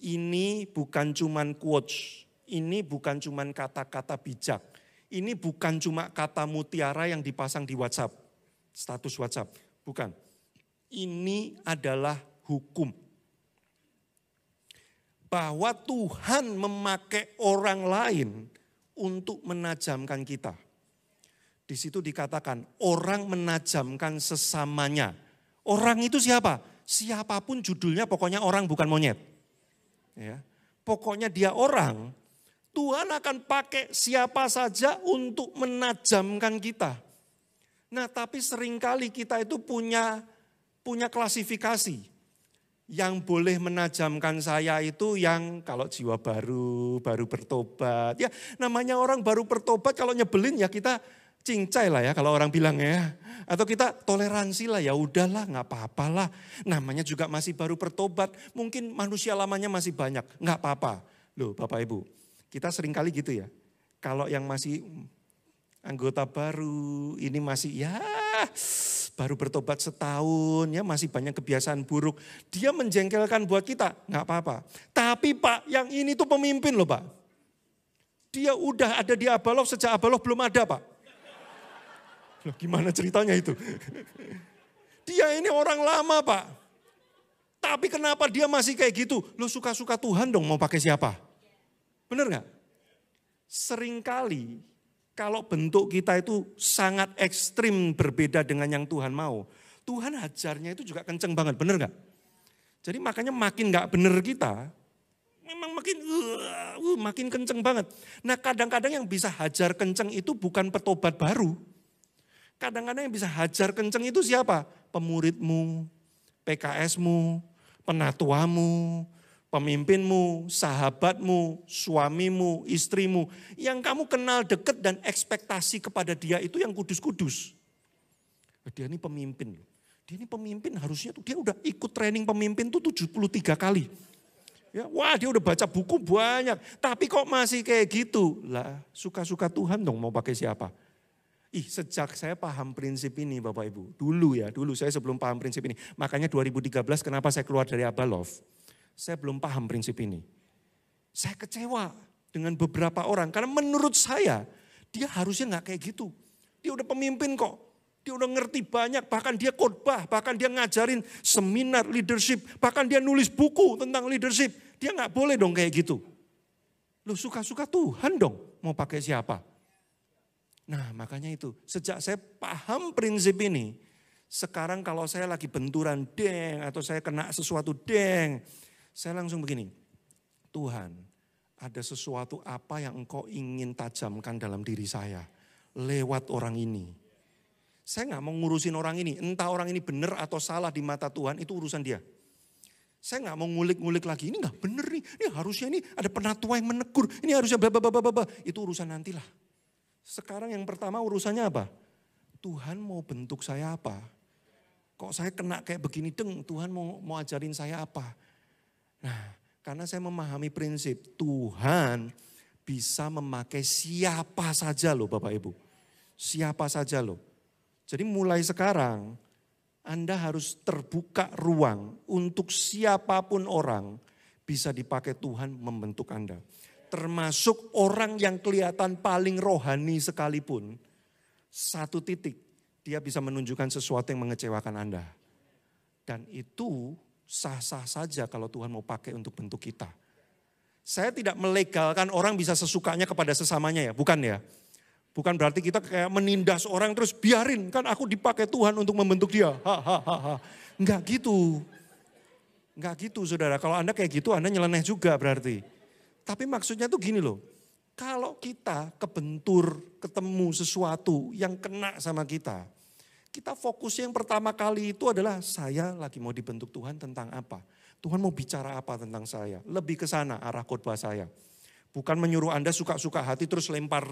Ini bukan cuman quotes, ini bukan cuma kata-kata bijak. Ini bukan cuma kata mutiara yang dipasang di WhatsApp, status WhatsApp. Bukan. Ini adalah hukum. Bahwa Tuhan memakai orang lain untuk menajamkan kita. Di situ dikatakan orang menajamkan sesamanya. Orang itu siapa? Siapapun judulnya pokoknya orang bukan monyet. Ya. Pokoknya dia orang, Tuhan akan pakai siapa saja untuk menajamkan kita. Nah, tapi seringkali kita itu punya punya klasifikasi. Yang boleh menajamkan saya itu yang kalau jiwa baru, baru bertobat. Ya, namanya orang baru bertobat kalau nyebelin ya kita cincai lah ya kalau orang bilang ya. Atau kita toleransi lah ya udahlah nggak apa-apalah. Namanya juga masih baru bertobat. Mungkin manusia lamanya masih banyak, nggak apa-apa. Loh Bapak Ibu, kita sering kali gitu ya. Kalau yang masih anggota baru, ini masih ya baru bertobat setahun, ya masih banyak kebiasaan buruk. Dia menjengkelkan buat kita, nggak apa-apa. Tapi Pak, yang ini tuh pemimpin loh Pak. Dia udah ada di Abalov sejak Abalov belum ada Pak. Loh, gimana ceritanya itu? Dia ini orang lama Pak. Tapi kenapa dia masih kayak gitu? Lo suka-suka Tuhan dong mau pakai siapa? Benar nggak? Seringkali kalau bentuk kita itu sangat ekstrim berbeda dengan yang Tuhan mau. Tuhan hajarnya itu juga kenceng banget, benar nggak? Jadi makanya makin nggak benar kita, memang makin uh, uh, makin kenceng banget. Nah kadang-kadang yang bisa hajar kenceng itu bukan petobat baru. Kadang-kadang yang bisa hajar kenceng itu siapa? Pemuridmu, PKSmu, penatuamu, pemimpinmu, sahabatmu, suamimu, istrimu, yang kamu kenal dekat dan ekspektasi kepada dia itu yang kudus-kudus. Dia ini pemimpin. Dia ini pemimpin harusnya tuh dia udah ikut training pemimpin tuh 73 kali. Ya, wah dia udah baca buku banyak, tapi kok masih kayak gitu? Lah, suka-suka Tuhan dong mau pakai siapa? Ih, sejak saya paham prinsip ini Bapak Ibu. Dulu ya, dulu saya sebelum paham prinsip ini. Makanya 2013 kenapa saya keluar dari Abalov. Saya belum paham prinsip ini. Saya kecewa dengan beberapa orang karena menurut saya dia harusnya nggak kayak gitu. Dia udah pemimpin kok. Dia udah ngerti banyak, bahkan dia khotbah, bahkan dia ngajarin seminar leadership, bahkan dia nulis buku tentang leadership. Dia nggak boleh dong kayak gitu. Lu suka-suka Tuhan dong mau pakai siapa. Nah makanya itu, sejak saya paham prinsip ini, sekarang kalau saya lagi benturan deng atau saya kena sesuatu deng, saya langsung begini, Tuhan ada sesuatu apa yang engkau ingin tajamkan dalam diri saya lewat orang ini. Saya nggak mau ngurusin orang ini, entah orang ini benar atau salah di mata Tuhan itu urusan dia. Saya nggak mau ngulik-ngulik lagi, ini nggak benar nih, ini harusnya ini ada penatua yang menegur, ini harusnya bla bla bla bla itu urusan nantilah. Sekarang yang pertama urusannya apa? Tuhan mau bentuk saya apa? Kok saya kena kayak begini deng? Tuhan mau mau ajarin saya apa? Nah, karena saya memahami prinsip Tuhan bisa memakai siapa saja loh Bapak Ibu. Siapa saja loh. Jadi mulai sekarang Anda harus terbuka ruang untuk siapapun orang bisa dipakai Tuhan membentuk Anda. Termasuk orang yang kelihatan paling rohani sekalipun. Satu titik dia bisa menunjukkan sesuatu yang mengecewakan Anda. Dan itu sah-sah saja kalau Tuhan mau pakai untuk bentuk kita. Saya tidak melegalkan orang bisa sesukanya kepada sesamanya ya, bukan ya. Bukan berarti kita kayak menindas orang terus biarin kan aku dipakai Tuhan untuk membentuk dia. Hahaha. Enggak gitu. Enggak gitu saudara. Kalau Anda kayak gitu Anda nyeleneh juga berarti. Tapi maksudnya tuh gini loh. Kalau kita kebentur ketemu sesuatu yang kena sama kita. Kita fokus yang pertama kali itu adalah saya lagi mau dibentuk Tuhan tentang apa. Tuhan mau bicara apa tentang saya. Lebih ke sana arah khotbah saya. Bukan menyuruh Anda suka-suka hati terus lempar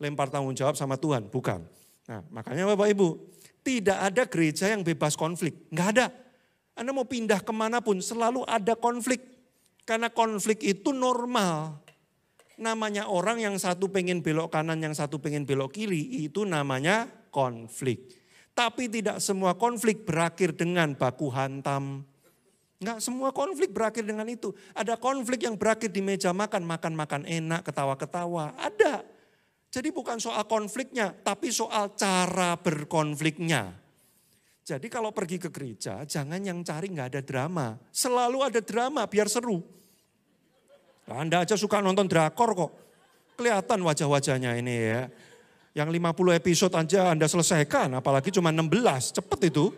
lempar tanggung jawab sama Tuhan. Bukan. Nah makanya Bapak Ibu tidak ada gereja yang bebas konflik. Nggak ada. Anda mau pindah kemanapun selalu ada konflik. Karena konflik itu normal namanya orang yang satu pengen belok kanan, yang satu pengen belok kiri, itu namanya konflik. Tapi tidak semua konflik berakhir dengan baku hantam. Enggak semua konflik berakhir dengan itu. Ada konflik yang berakhir di meja makan, makan-makan enak, ketawa-ketawa. Ada. Jadi bukan soal konfliknya, tapi soal cara berkonfliknya. Jadi kalau pergi ke gereja, jangan yang cari nggak ada drama. Selalu ada drama biar seru. Anda aja suka nonton drakor kok. Kelihatan wajah-wajahnya ini ya. Yang 50 episode aja Anda selesaikan, apalagi cuma 16, cepet itu.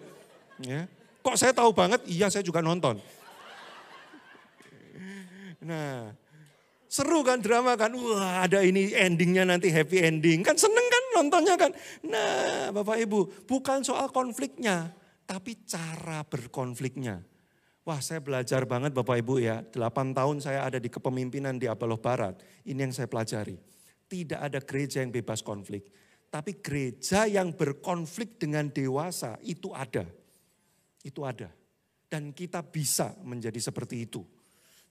Ya. Kok saya tahu banget? Iya, saya juga nonton. Nah, seru kan drama kan, wah ada ini endingnya nanti happy ending, kan seneng kan nontonnya kan. Nah Bapak Ibu, bukan soal konfliknya, tapi cara berkonfliknya. Wah saya belajar banget Bapak Ibu ya, 8 tahun saya ada di kepemimpinan di Abaloh Barat, ini yang saya pelajari. Tidak ada gereja yang bebas konflik. Tapi gereja yang berkonflik dengan dewasa itu ada. Itu ada. Dan kita bisa menjadi seperti itu.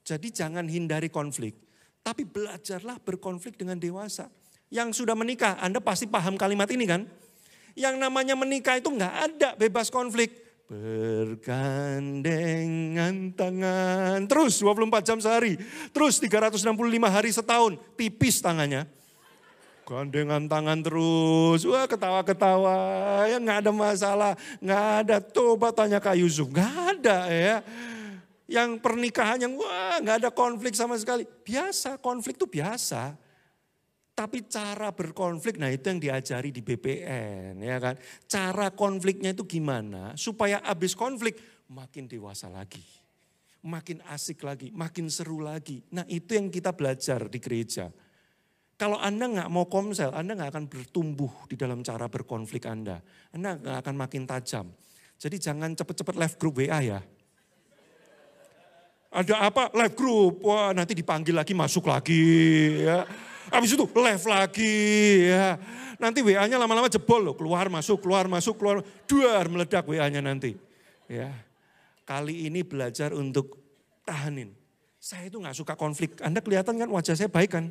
Jadi jangan hindari konflik. Tapi belajarlah berkonflik dengan dewasa. Yang sudah menikah, Anda pasti paham kalimat ini kan? Yang namanya menikah itu nggak ada bebas konflik. Bergandengan tangan. Terus 24 jam sehari. Terus 365 hari setahun. Tipis tangannya. Gandengan tangan terus, wah ketawa-ketawa, ya nggak ada masalah, nggak ada. Coba tanya Kak Yusuf, nggak ada ya. Yang pernikahan yang wah nggak ada konflik sama sekali. Biasa, konflik tuh biasa. Tapi cara berkonflik, nah itu yang diajari di BPN, ya kan? Cara konfliknya itu gimana? Supaya abis konflik makin dewasa lagi, makin asik lagi, makin seru lagi. Nah itu yang kita belajar di gereja. Kalau Anda nggak mau komsel, Anda nggak akan bertumbuh di dalam cara berkonflik Anda. Anda nggak akan makin tajam. Jadi jangan cepet-cepet live group WA ya. Ada apa? Live group. Wah, nanti dipanggil lagi, masuk lagi. Ya. Habis itu live lagi. Ya. Nanti WA-nya lama-lama jebol loh. Keluar, masuk, keluar, masuk, keluar. Duar, meledak WA-nya nanti. Ya. Kali ini belajar untuk tahanin. Saya itu nggak suka konflik. Anda kelihatan kan wajah saya baik kan?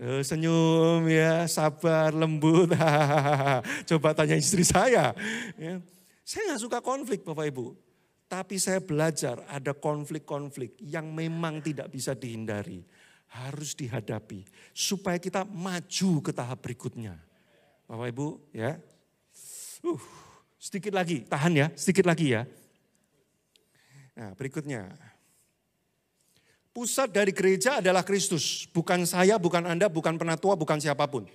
Eh, senyum ya, sabar, lembut. Coba tanya istri saya. Ya. Saya nggak suka konflik Bapak Ibu. Tapi saya belajar ada konflik-konflik yang memang tidak bisa dihindari. Harus dihadapi supaya kita maju ke tahap berikutnya. Bapak Ibu ya. Uh, sedikit lagi, tahan ya, sedikit lagi ya. Nah berikutnya, Pusat dari gereja adalah Kristus, bukan saya, bukan Anda, bukan penatua, bukan siapapun.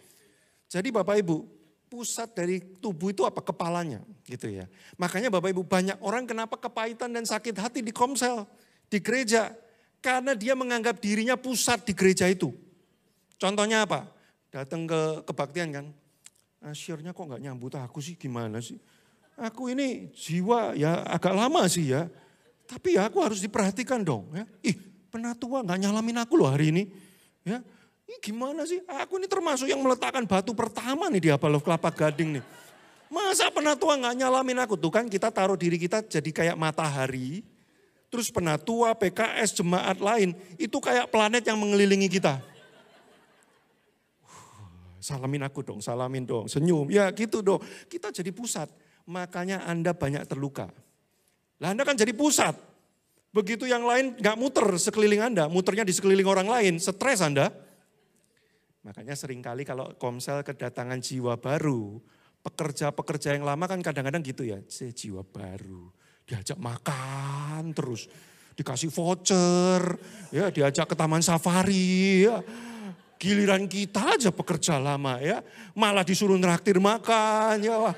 Jadi Bapak Ibu, pusat dari tubuh itu apa? Kepalanya gitu ya. Makanya Bapak Ibu banyak orang kenapa kepahitan dan sakit hati di komsel, di gereja. Karena dia menganggap dirinya pusat di gereja itu. Contohnya apa? Datang ke kebaktian kan. asyurnya ah, kok nggak nyambut aku sih gimana sih? Aku ini jiwa ya agak lama sih ya. Tapi ya aku harus diperhatikan dong. Ya. Ih penatua nggak nyalamin aku loh hari ini. Ya, ini gimana sih? Aku ini termasuk yang meletakkan batu pertama nih di Abalof Kelapa Gading nih. Masa penatua nggak nyalamin aku? Tuh kan kita taruh diri kita jadi kayak matahari. Terus penatua, PKS, jemaat lain. Itu kayak planet yang mengelilingi kita. Salamin aku dong, salamin dong, senyum. Ya gitu dong. Kita jadi pusat. Makanya Anda banyak terluka. Lah Anda kan jadi pusat. Begitu yang lain nggak muter sekeliling Anda, muternya di sekeliling orang lain, stres Anda. Makanya seringkali kalau Komsel kedatangan jiwa baru, pekerja-pekerja yang lama kan kadang-kadang gitu ya, jiwa baru, diajak makan terus, dikasih voucher, ya diajak ke taman safari, ya. giliran kita aja pekerja lama ya, malah disuruh neraktir makan, ya wah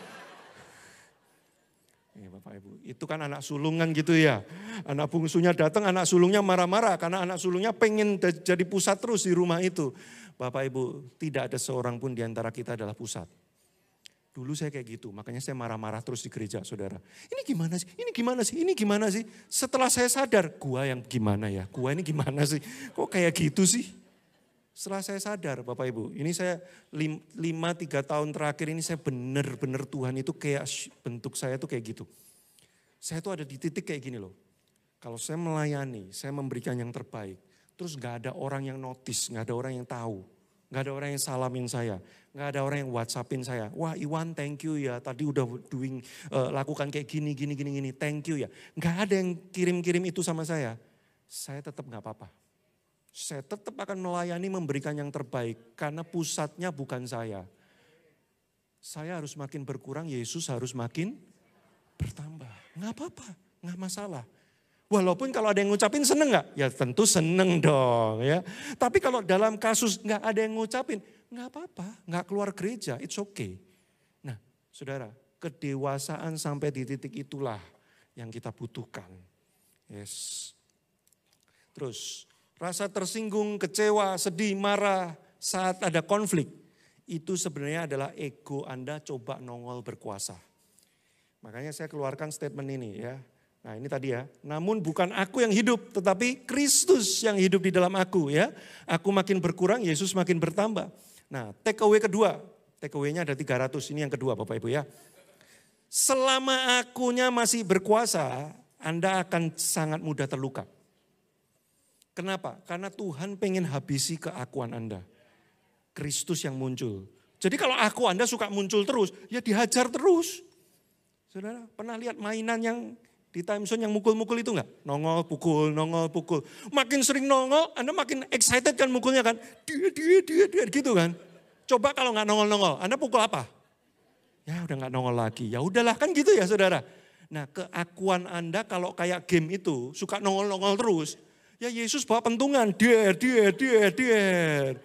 itu kan anak sulungan gitu ya. Anak bungsunya datang, anak sulungnya marah-marah karena anak sulungnya pengen jadi pusat terus di rumah itu. Bapak Ibu, tidak ada seorang pun di antara kita adalah pusat. Dulu saya kayak gitu, makanya saya marah-marah terus di gereja saudara. Ini gimana sih, ini gimana sih, ini gimana sih. Setelah saya sadar, gua yang gimana ya, gua ini gimana sih. Kok kayak gitu sih? Setelah saya sadar Bapak Ibu, ini saya lima tiga tahun terakhir ini saya benar-benar Tuhan itu kayak bentuk saya tuh kayak gitu. Saya tuh ada di titik kayak gini loh. Kalau saya melayani, saya memberikan yang terbaik. Terus gak ada orang yang notice, gak ada orang yang tahu. Gak ada orang yang salamin saya. Gak ada orang yang whatsappin saya. Wah Iwan thank you ya tadi udah doing, uh, lakukan kayak gini, gini, gini, gini. Thank you ya. Gak ada yang kirim-kirim itu sama saya. Saya tetap gak apa-apa. Saya tetap akan melayani memberikan yang terbaik. Karena pusatnya bukan saya saya harus makin berkurang, Yesus harus makin bertambah. Nggak apa-apa, nggak masalah. Walaupun kalau ada yang ngucapin seneng nggak? Ya tentu seneng dong ya. Tapi kalau dalam kasus nggak ada yang ngucapin, nggak apa-apa, nggak keluar gereja, it's okay. Nah, saudara, kedewasaan sampai di titik itulah yang kita butuhkan. Yes. Terus, rasa tersinggung, kecewa, sedih, marah saat ada konflik, itu sebenarnya adalah ego Anda coba nongol berkuasa. Makanya saya keluarkan statement ini ya. Nah ini tadi ya, namun bukan aku yang hidup tetapi Kristus yang hidup di dalam aku ya. Aku makin berkurang, Yesus makin bertambah. Nah take away kedua, take away-nya ada 300, ini yang kedua Bapak Ibu ya. Selama akunya masih berkuasa, Anda akan sangat mudah terluka. Kenapa? Karena Tuhan pengen habisi keakuan Anda. Kristus yang muncul. Jadi kalau aku Anda suka muncul terus, ya dihajar terus. Saudara pernah lihat mainan yang di time zone yang mukul-mukul itu enggak? Nongol, pukul, nongol, pukul. Makin sering nongol, Anda makin excited kan mukulnya kan? Dia, dia, dia, dia, gitu kan? Coba kalau nggak nongol-nongol, Anda pukul apa? Ya udah nggak nongol lagi. Ya udahlah kan gitu ya saudara. Nah keakuan Anda kalau kayak game itu, suka nongol-nongol terus. Ya Yesus bawa pentungan, der, der, der, der.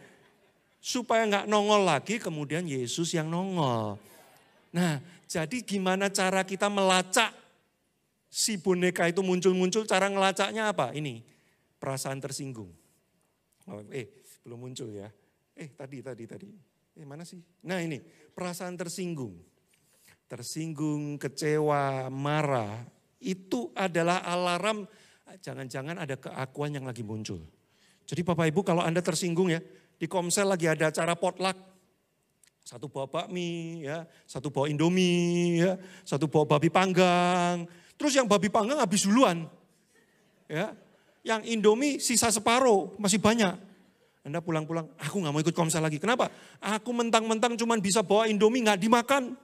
Supaya nggak nongol lagi, kemudian Yesus yang nongol. Nah jadi gimana cara kita melacak si boneka itu muncul-muncul, cara ngelacaknya apa? Ini, perasaan tersinggung. Oh, eh, belum muncul ya. Eh, tadi, tadi, tadi. Eh, mana sih? Nah ini, perasaan tersinggung. Tersinggung, kecewa, marah, itu adalah alarm jangan-jangan ada keakuan yang lagi muncul. Jadi Bapak Ibu kalau Anda tersinggung ya, di Komsel lagi ada acara potluck, satu bawa bakmi, ya, satu bawa indomie, ya, satu bawa babi panggang. Terus yang babi panggang habis duluan. Ya. Yang indomie sisa separuh, masih banyak. Anda pulang-pulang, aku nggak mau ikut komsel lagi. Kenapa? Aku mentang-mentang cuman bisa bawa indomie nggak dimakan.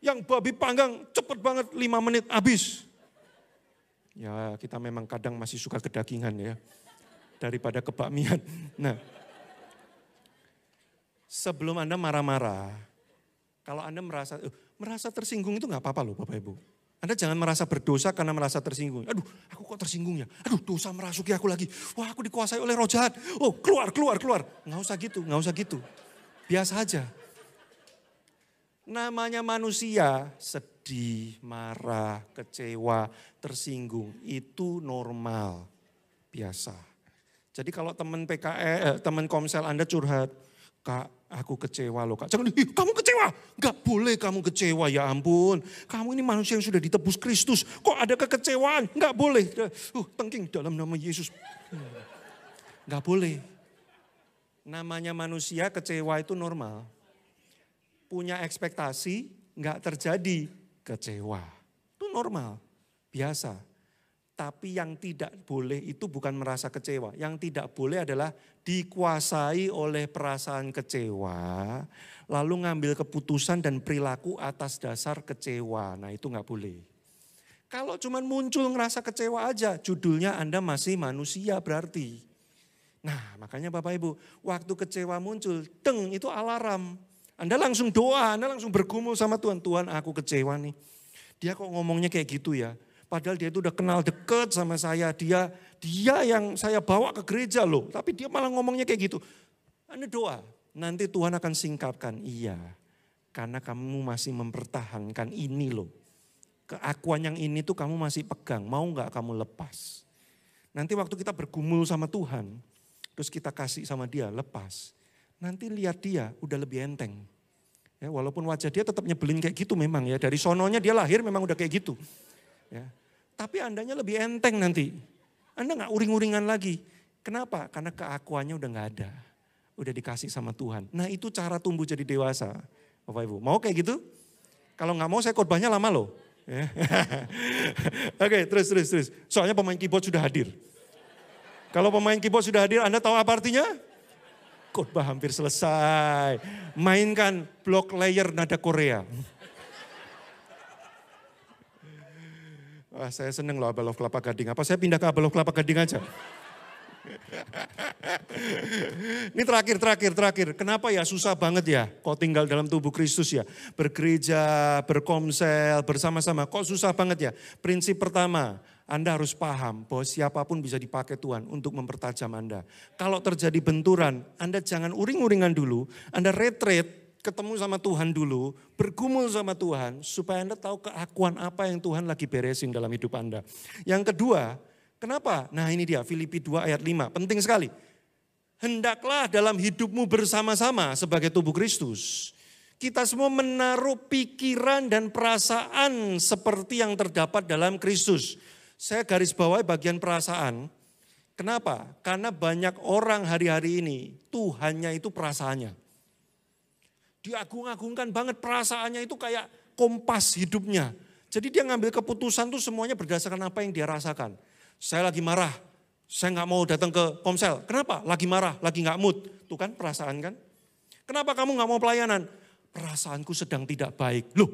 Yang babi panggang cepet banget lima menit habis. Ya kita memang kadang masih suka kedagingan ya. Daripada kebakmian. Nah, sebelum Anda marah-marah, kalau Anda merasa uh, merasa tersinggung itu nggak apa-apa loh Bapak Ibu. Anda jangan merasa berdosa karena merasa tersinggung. Aduh, aku kok tersinggung ya? Aduh, dosa merasuki aku lagi. Wah, aku dikuasai oleh roh jahat. Oh, keluar, keluar, keluar. Nggak usah gitu, nggak usah gitu. Biasa aja. Namanya manusia sedih, marah, kecewa, tersinggung. Itu normal, biasa. Jadi kalau teman PKE, eh, teman komsel Anda curhat, Kak, aku kecewa loh Kak. Jangan, kamu kecewa? Gak boleh kamu kecewa, ya ampun. Kamu ini manusia yang sudah ditebus Kristus. Kok ada kekecewaan? Gak boleh. Uh, tengking dalam nama Yesus. Gak boleh. Namanya manusia kecewa itu normal. Punya ekspektasi, gak terjadi kecewa. Itu normal, biasa. Tapi yang tidak boleh itu bukan merasa kecewa. Yang tidak boleh adalah dikuasai oleh perasaan kecewa, lalu ngambil keputusan dan perilaku atas dasar kecewa. Nah itu nggak boleh. Kalau cuman muncul ngerasa kecewa aja, judulnya Anda masih manusia berarti. Nah makanya Bapak Ibu, waktu kecewa muncul, teng itu alarm. Anda langsung doa, Anda langsung bergumul sama Tuhan, Tuhan aku kecewa nih. Dia kok ngomongnya kayak gitu ya, Padahal dia itu udah kenal deket sama saya. Dia dia yang saya bawa ke gereja loh. Tapi dia malah ngomongnya kayak gitu. Anda doa, nanti Tuhan akan singkapkan. Iya, karena kamu masih mempertahankan ini loh. Keakuan yang ini tuh kamu masih pegang. Mau gak kamu lepas? Nanti waktu kita bergumul sama Tuhan, terus kita kasih sama dia, lepas. Nanti lihat dia udah lebih enteng. Ya, walaupun wajah dia tetap nyebelin kayak gitu memang ya. Dari sononya dia lahir memang udah kayak gitu. Ya. Tapi andanya lebih enteng nanti. Anda nggak uring-uringan lagi. Kenapa? Karena keakuannya udah nggak ada. Udah dikasih sama Tuhan. Nah itu cara tumbuh jadi dewasa. Bapak Ibu, mau kayak gitu? Kalau nggak mau saya korbannya lama loh. Oke, okay, terus, terus, terus. Soalnya pemain keyboard sudah hadir. Kalau pemain keyboard sudah hadir, Anda tahu apa artinya? Khotbah hampir selesai. Mainkan block layer nada Korea. Wah, saya seneng loh Abalof Kelapa Gading. Apa saya pindah ke Abalof Kelapa Gading aja? Ini terakhir, terakhir, terakhir. Kenapa ya susah banget ya kok tinggal dalam tubuh Kristus ya. Bergereja, berkomsel, bersama-sama. Kok susah banget ya. Prinsip pertama, Anda harus paham bahwa siapapun bisa dipakai Tuhan untuk mempertajam Anda. Kalau terjadi benturan, Anda jangan uring-uringan dulu. Anda retreat, ketemu sama Tuhan dulu, bergumul sama Tuhan supaya Anda tahu keakuan apa yang Tuhan lagi beresin dalam hidup Anda. Yang kedua, kenapa? Nah, ini dia Filipi 2 ayat 5, penting sekali. Hendaklah dalam hidupmu bersama-sama sebagai tubuh Kristus. Kita semua menaruh pikiran dan perasaan seperti yang terdapat dalam Kristus. Saya garis bawahi bagian perasaan. Kenapa? Karena banyak orang hari-hari ini Tuhannya itu perasaannya diagung-agungkan banget perasaannya itu kayak kompas hidupnya. Jadi dia ngambil keputusan tuh semuanya berdasarkan apa yang dia rasakan. Saya lagi marah, saya nggak mau datang ke komsel. Kenapa? Lagi marah, lagi nggak mood. Tuh kan perasaan kan? Kenapa kamu nggak mau pelayanan? Perasaanku sedang tidak baik. Loh,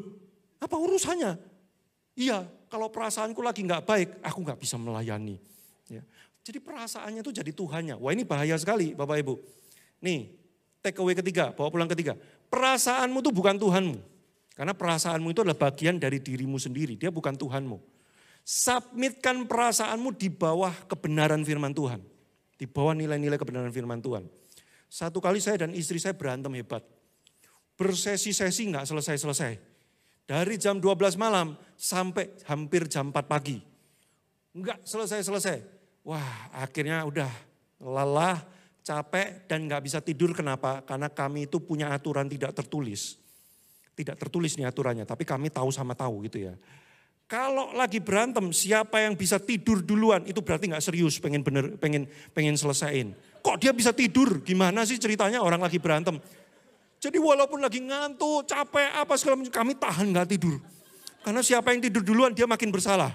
apa urusannya? Iya, kalau perasaanku lagi nggak baik, aku nggak bisa melayani. Ya. Jadi perasaannya itu jadi Tuhannya. Wah ini bahaya sekali Bapak Ibu. Nih, take away ketiga, bawa pulang ketiga perasaanmu itu bukan Tuhanmu. Karena perasaanmu itu adalah bagian dari dirimu sendiri, dia bukan Tuhanmu. Submitkan perasaanmu di bawah kebenaran firman Tuhan. Di bawah nilai-nilai kebenaran firman Tuhan. Satu kali saya dan istri saya berantem hebat. Bersesi-sesi nggak selesai-selesai. Dari jam 12 malam sampai hampir jam 4 pagi. nggak selesai-selesai. Wah akhirnya udah lelah, capek dan nggak bisa tidur kenapa? Karena kami itu punya aturan tidak tertulis. Tidak tertulis nih aturannya, tapi kami tahu sama tahu gitu ya. Kalau lagi berantem, siapa yang bisa tidur duluan itu berarti nggak serius, pengen bener, pengen pengen selesain. Kok dia bisa tidur? Gimana sih ceritanya orang lagi berantem? Jadi walaupun lagi ngantuk, capek, apa segala macam, kami tahan nggak tidur. Karena siapa yang tidur duluan dia makin bersalah.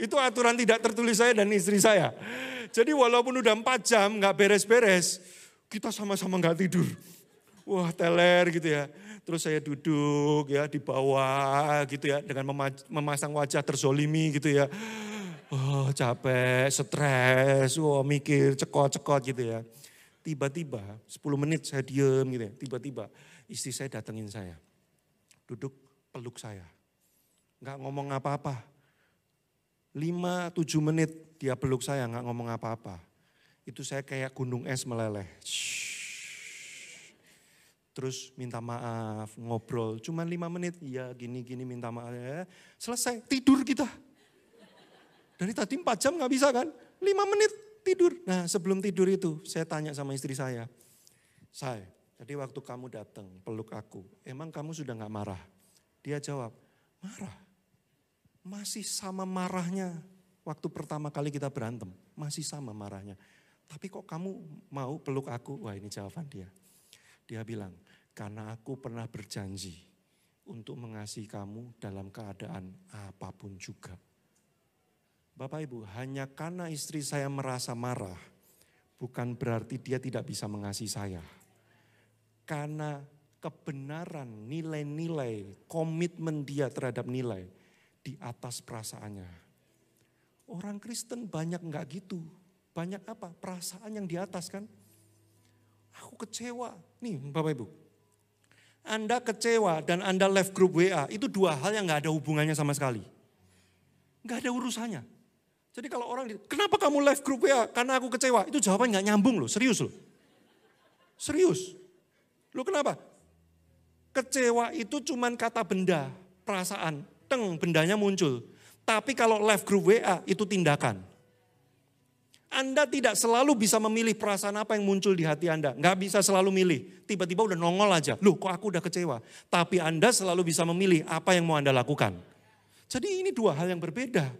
Itu aturan tidak tertulis saya dan istri saya. Jadi walaupun udah 4 jam nggak beres-beres, kita sama-sama nggak tidur. Wah teler gitu ya. Terus saya duduk ya di bawah gitu ya dengan memasang wajah terzolimi gitu ya. Oh capek, stres, oh, mikir, cekot-cekot gitu ya. Tiba-tiba 10 menit saya diem gitu ya. Tiba-tiba istri saya datengin saya. Duduk peluk saya. Nggak ngomong apa-apa 5-7 menit dia peluk saya nggak ngomong apa-apa. Itu saya kayak gunung es meleleh. Shhh. Terus minta maaf, ngobrol. Cuman 5 menit, ya gini-gini minta maaf. Ya. Selesai, tidur kita. Dari tadi 4 jam nggak bisa kan? 5 menit tidur. Nah sebelum tidur itu saya tanya sama istri saya. Saya, tadi waktu kamu datang peluk aku, emang kamu sudah nggak marah? Dia jawab, marah. Masih sama marahnya waktu pertama kali kita berantem. Masih sama marahnya. Tapi kok kamu mau peluk aku? Wah ini jawaban dia. Dia bilang, karena aku pernah berjanji untuk mengasihi kamu dalam keadaan apapun juga. Bapak Ibu, hanya karena istri saya merasa marah, bukan berarti dia tidak bisa mengasihi saya. Karena kebenaran, nilai-nilai, komitmen dia terhadap nilai di atas perasaannya. Orang Kristen banyak nggak gitu. Banyak apa? Perasaan yang di atas kan. Aku kecewa. Nih Bapak Ibu. Anda kecewa dan Anda left group WA. Itu dua hal yang nggak ada hubungannya sama sekali. Nggak ada urusannya. Jadi kalau orang, kenapa kamu left group WA? Karena aku kecewa. Itu jawaban nggak nyambung loh, serius loh. Serius. Lo kenapa? Kecewa itu cuman kata benda, perasaan teng bendanya muncul. Tapi kalau live group WA itu tindakan. Anda tidak selalu bisa memilih perasaan apa yang muncul di hati Anda. Nggak bisa selalu milih. Tiba-tiba udah nongol aja. Loh kok aku udah kecewa. Tapi Anda selalu bisa memilih apa yang mau Anda lakukan. Jadi ini dua hal yang berbeda.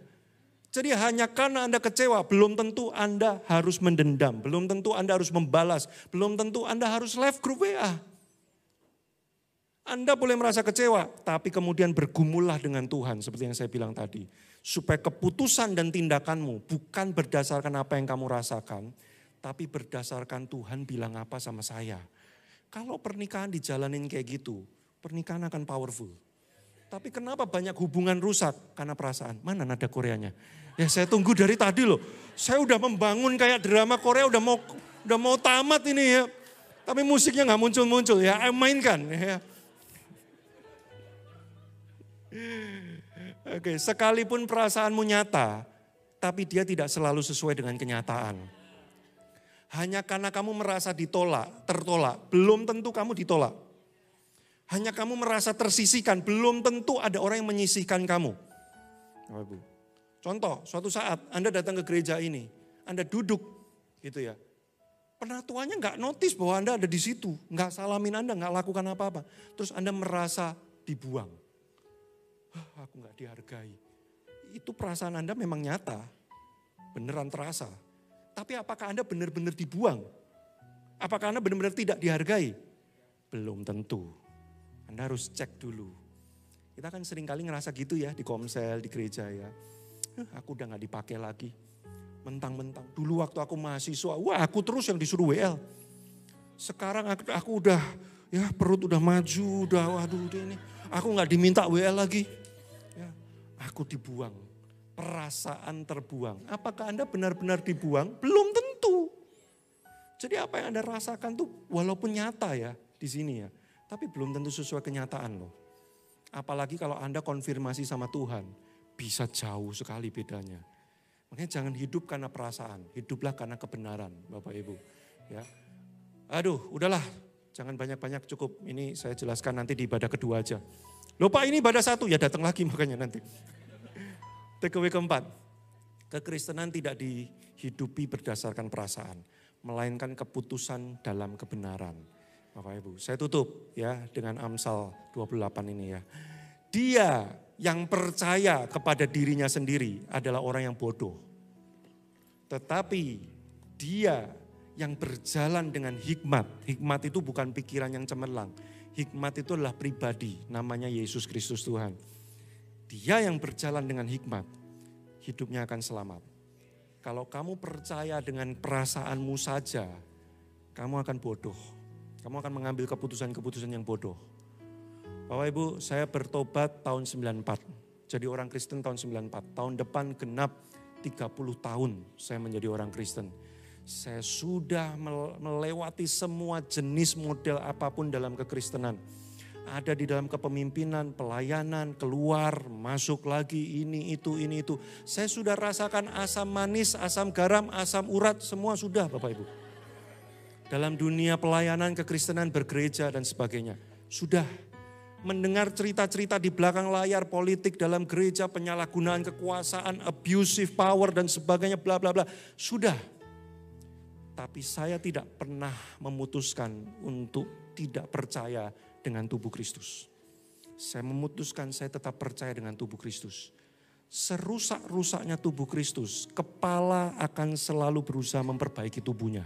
Jadi hanya karena Anda kecewa, belum tentu Anda harus mendendam. Belum tentu Anda harus membalas. Belum tentu Anda harus live group WA. Anda boleh merasa kecewa, tapi kemudian bergumullah dengan Tuhan seperti yang saya bilang tadi. Supaya keputusan dan tindakanmu bukan berdasarkan apa yang kamu rasakan, tapi berdasarkan Tuhan bilang apa sama saya. Kalau pernikahan dijalanin kayak gitu, pernikahan akan powerful. Tapi kenapa banyak hubungan rusak? Karena perasaan. Mana nada Koreanya? Ya saya tunggu dari tadi loh. Saya udah membangun kayak drama Korea udah mau udah mau tamat ini ya. Tapi musiknya nggak muncul-muncul ya. Main kan ya Oke, sekalipun perasaanmu nyata, tapi dia tidak selalu sesuai dengan kenyataan. Hanya karena kamu merasa ditolak, tertolak, belum tentu kamu ditolak. Hanya kamu merasa tersisihkan, belum tentu ada orang yang menyisihkan kamu. Contoh, suatu saat Anda datang ke gereja ini, Anda duduk gitu ya. Penatuannya nggak notice bahwa Anda ada di situ, nggak salamin Anda, nggak lakukan apa-apa. Terus Anda merasa dibuang oh, aku nggak dihargai. Itu perasaan Anda memang nyata, beneran terasa. Tapi apakah Anda benar-benar dibuang? Apakah Anda benar-benar tidak dihargai? Belum tentu. Anda harus cek dulu. Kita kan seringkali ngerasa gitu ya di komsel, di gereja ya. Eh, aku udah nggak dipakai lagi. Mentang-mentang. Dulu waktu aku mahasiswa, wah aku terus yang disuruh WL. Sekarang aku, aku udah ya perut udah maju, udah waduh ini. Aku nggak diminta WL lagi aku dibuang. Perasaan terbuang. Apakah Anda benar-benar dibuang? Belum tentu. Jadi apa yang Anda rasakan tuh walaupun nyata ya di sini ya. Tapi belum tentu sesuai kenyataan loh. Apalagi kalau Anda konfirmasi sama Tuhan. Bisa jauh sekali bedanya. Makanya jangan hidup karena perasaan. Hiduplah karena kebenaran Bapak Ibu. Ya. Aduh udahlah jangan banyak-banyak cukup. Ini saya jelaskan nanti di ibadah kedua aja. Lupa ini pada satu, ya datang lagi makanya nanti. TKW keempat, kekristenan tidak dihidupi berdasarkan perasaan, melainkan keputusan dalam kebenaran. Bapak Ibu, saya tutup ya dengan Amsal 28 ini ya. Dia yang percaya kepada dirinya sendiri adalah orang yang bodoh. Tetapi dia yang berjalan dengan hikmat, hikmat itu bukan pikiran yang cemerlang, Hikmat itu adalah pribadi, namanya Yesus Kristus Tuhan. Dia yang berjalan dengan hikmat, hidupnya akan selamat. Kalau kamu percaya dengan perasaanmu saja, kamu akan bodoh. Kamu akan mengambil keputusan-keputusan yang bodoh. Bapak Ibu, saya bertobat tahun 94. Jadi orang Kristen tahun 94. Tahun depan genap 30 tahun saya menjadi orang Kristen saya sudah melewati semua jenis model apapun dalam kekristenan. Ada di dalam kepemimpinan, pelayanan, keluar, masuk lagi, ini, itu, ini, itu. Saya sudah rasakan asam manis, asam garam, asam urat, semua sudah Bapak Ibu. Dalam dunia pelayanan, kekristenan, bergereja, dan sebagainya. Sudah mendengar cerita-cerita di belakang layar politik dalam gereja, penyalahgunaan kekuasaan, abusive power dan sebagainya bla bla bla. Sudah tapi saya tidak pernah memutuskan untuk tidak percaya dengan tubuh Kristus. Saya memutuskan saya tetap percaya dengan tubuh Kristus. Serusak-rusaknya tubuh Kristus, kepala akan selalu berusaha memperbaiki tubuhnya.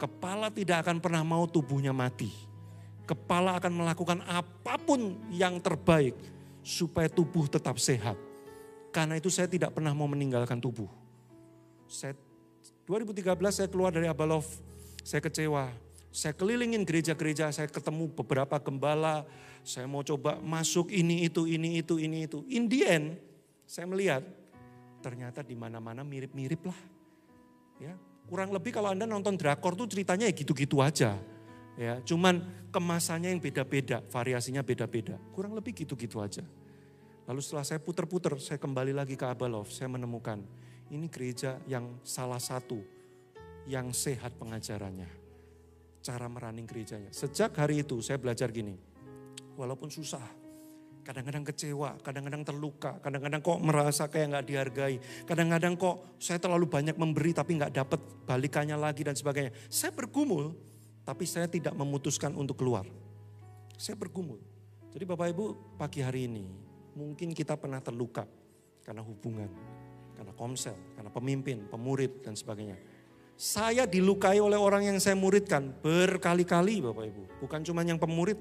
Kepala tidak akan pernah mau tubuhnya mati. Kepala akan melakukan apapun yang terbaik supaya tubuh tetap sehat. Karena itu saya tidak pernah mau meninggalkan tubuh. Saya 2013 saya keluar dari Abalov, saya kecewa. Saya kelilingin gereja-gereja, saya ketemu beberapa gembala, saya mau coba masuk ini itu ini itu ini itu. In the end, saya melihat ternyata di mana-mana mirip-mirip lah. Ya, kurang lebih kalau Anda nonton drakor tuh ceritanya ya gitu-gitu aja. Ya, cuman kemasannya yang beda-beda, variasinya beda-beda. Kurang lebih gitu-gitu aja. Lalu setelah saya puter-puter, saya kembali lagi ke Abalov, saya menemukan ini gereja yang salah satu yang sehat pengajarannya. Cara meraning gerejanya. Sejak hari itu saya belajar gini. Walaupun susah, kadang-kadang kecewa, kadang-kadang terluka, kadang-kadang kok merasa kayak nggak dihargai, kadang-kadang kok saya terlalu banyak memberi tapi nggak dapat balikannya lagi dan sebagainya. Saya bergumul, tapi saya tidak memutuskan untuk keluar. Saya bergumul. Jadi Bapak Ibu, pagi hari ini mungkin kita pernah terluka karena hubungan, karena komsel, karena pemimpin, pemurid dan sebagainya. Saya dilukai oleh orang yang saya muridkan berkali-kali Bapak Ibu. Bukan cuma yang pemurid,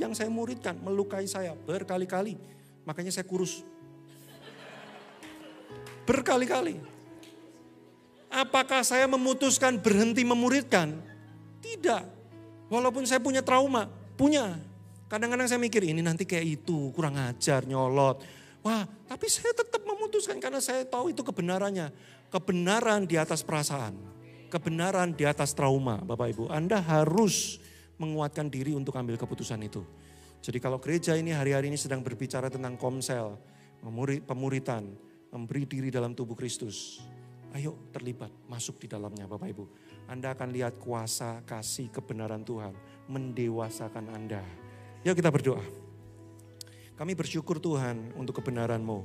yang saya muridkan melukai saya berkali-kali. Makanya saya kurus. Berkali-kali. Apakah saya memutuskan berhenti memuridkan? Tidak. Walaupun saya punya trauma, punya. Kadang-kadang saya mikir ini nanti kayak itu, kurang ajar, nyolot Wah, tapi saya tetap memutuskan karena saya tahu itu kebenarannya. Kebenaran di atas perasaan. Kebenaran di atas trauma, Bapak Ibu. Anda harus menguatkan diri untuk ambil keputusan itu. Jadi kalau gereja ini hari-hari ini sedang berbicara tentang komsel, pemuritan, memberi diri dalam tubuh Kristus. Ayo terlibat, masuk di dalamnya Bapak Ibu. Anda akan lihat kuasa kasih kebenaran Tuhan mendewasakan Anda. Yuk kita berdoa. Kami bersyukur Tuhan untuk kebenaran-Mu.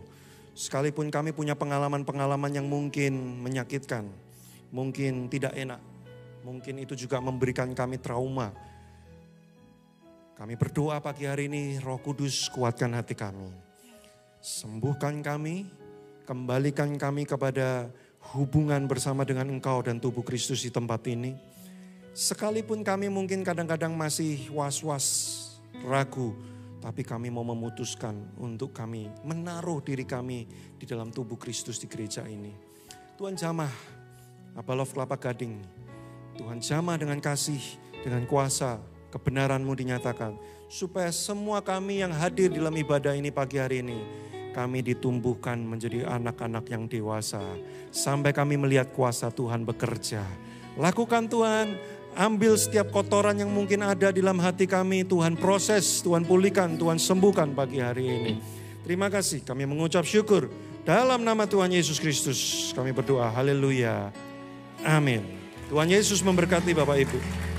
Sekalipun kami punya pengalaman-pengalaman yang mungkin menyakitkan, mungkin tidak enak, mungkin itu juga memberikan kami trauma. Kami berdoa pagi hari ini, Roh Kudus kuatkan hati kami. Sembuhkan kami, kembalikan kami kepada hubungan bersama dengan Engkau dan tubuh Kristus di tempat ini. Sekalipun kami mungkin kadang-kadang masih was-was, ragu, tapi kami mau memutuskan untuk kami menaruh diri kami di dalam tubuh Kristus di gereja ini. Tuhan jamah Abalov Kelapa Gading. Tuhan jamah dengan kasih, dengan kuasa, kebenaranmu dinyatakan. Supaya semua kami yang hadir dalam ibadah ini pagi hari ini, kami ditumbuhkan menjadi anak-anak yang dewasa. Sampai kami melihat kuasa Tuhan bekerja. Lakukan Tuhan, Ambil setiap kotoran yang mungkin ada di dalam hati kami. Tuhan proses, Tuhan pulihkan, Tuhan sembuhkan pagi hari ini. Terima kasih kami mengucap syukur. Dalam nama Tuhan Yesus Kristus kami berdoa. Haleluya. Amin. Tuhan Yesus memberkati Bapak Ibu.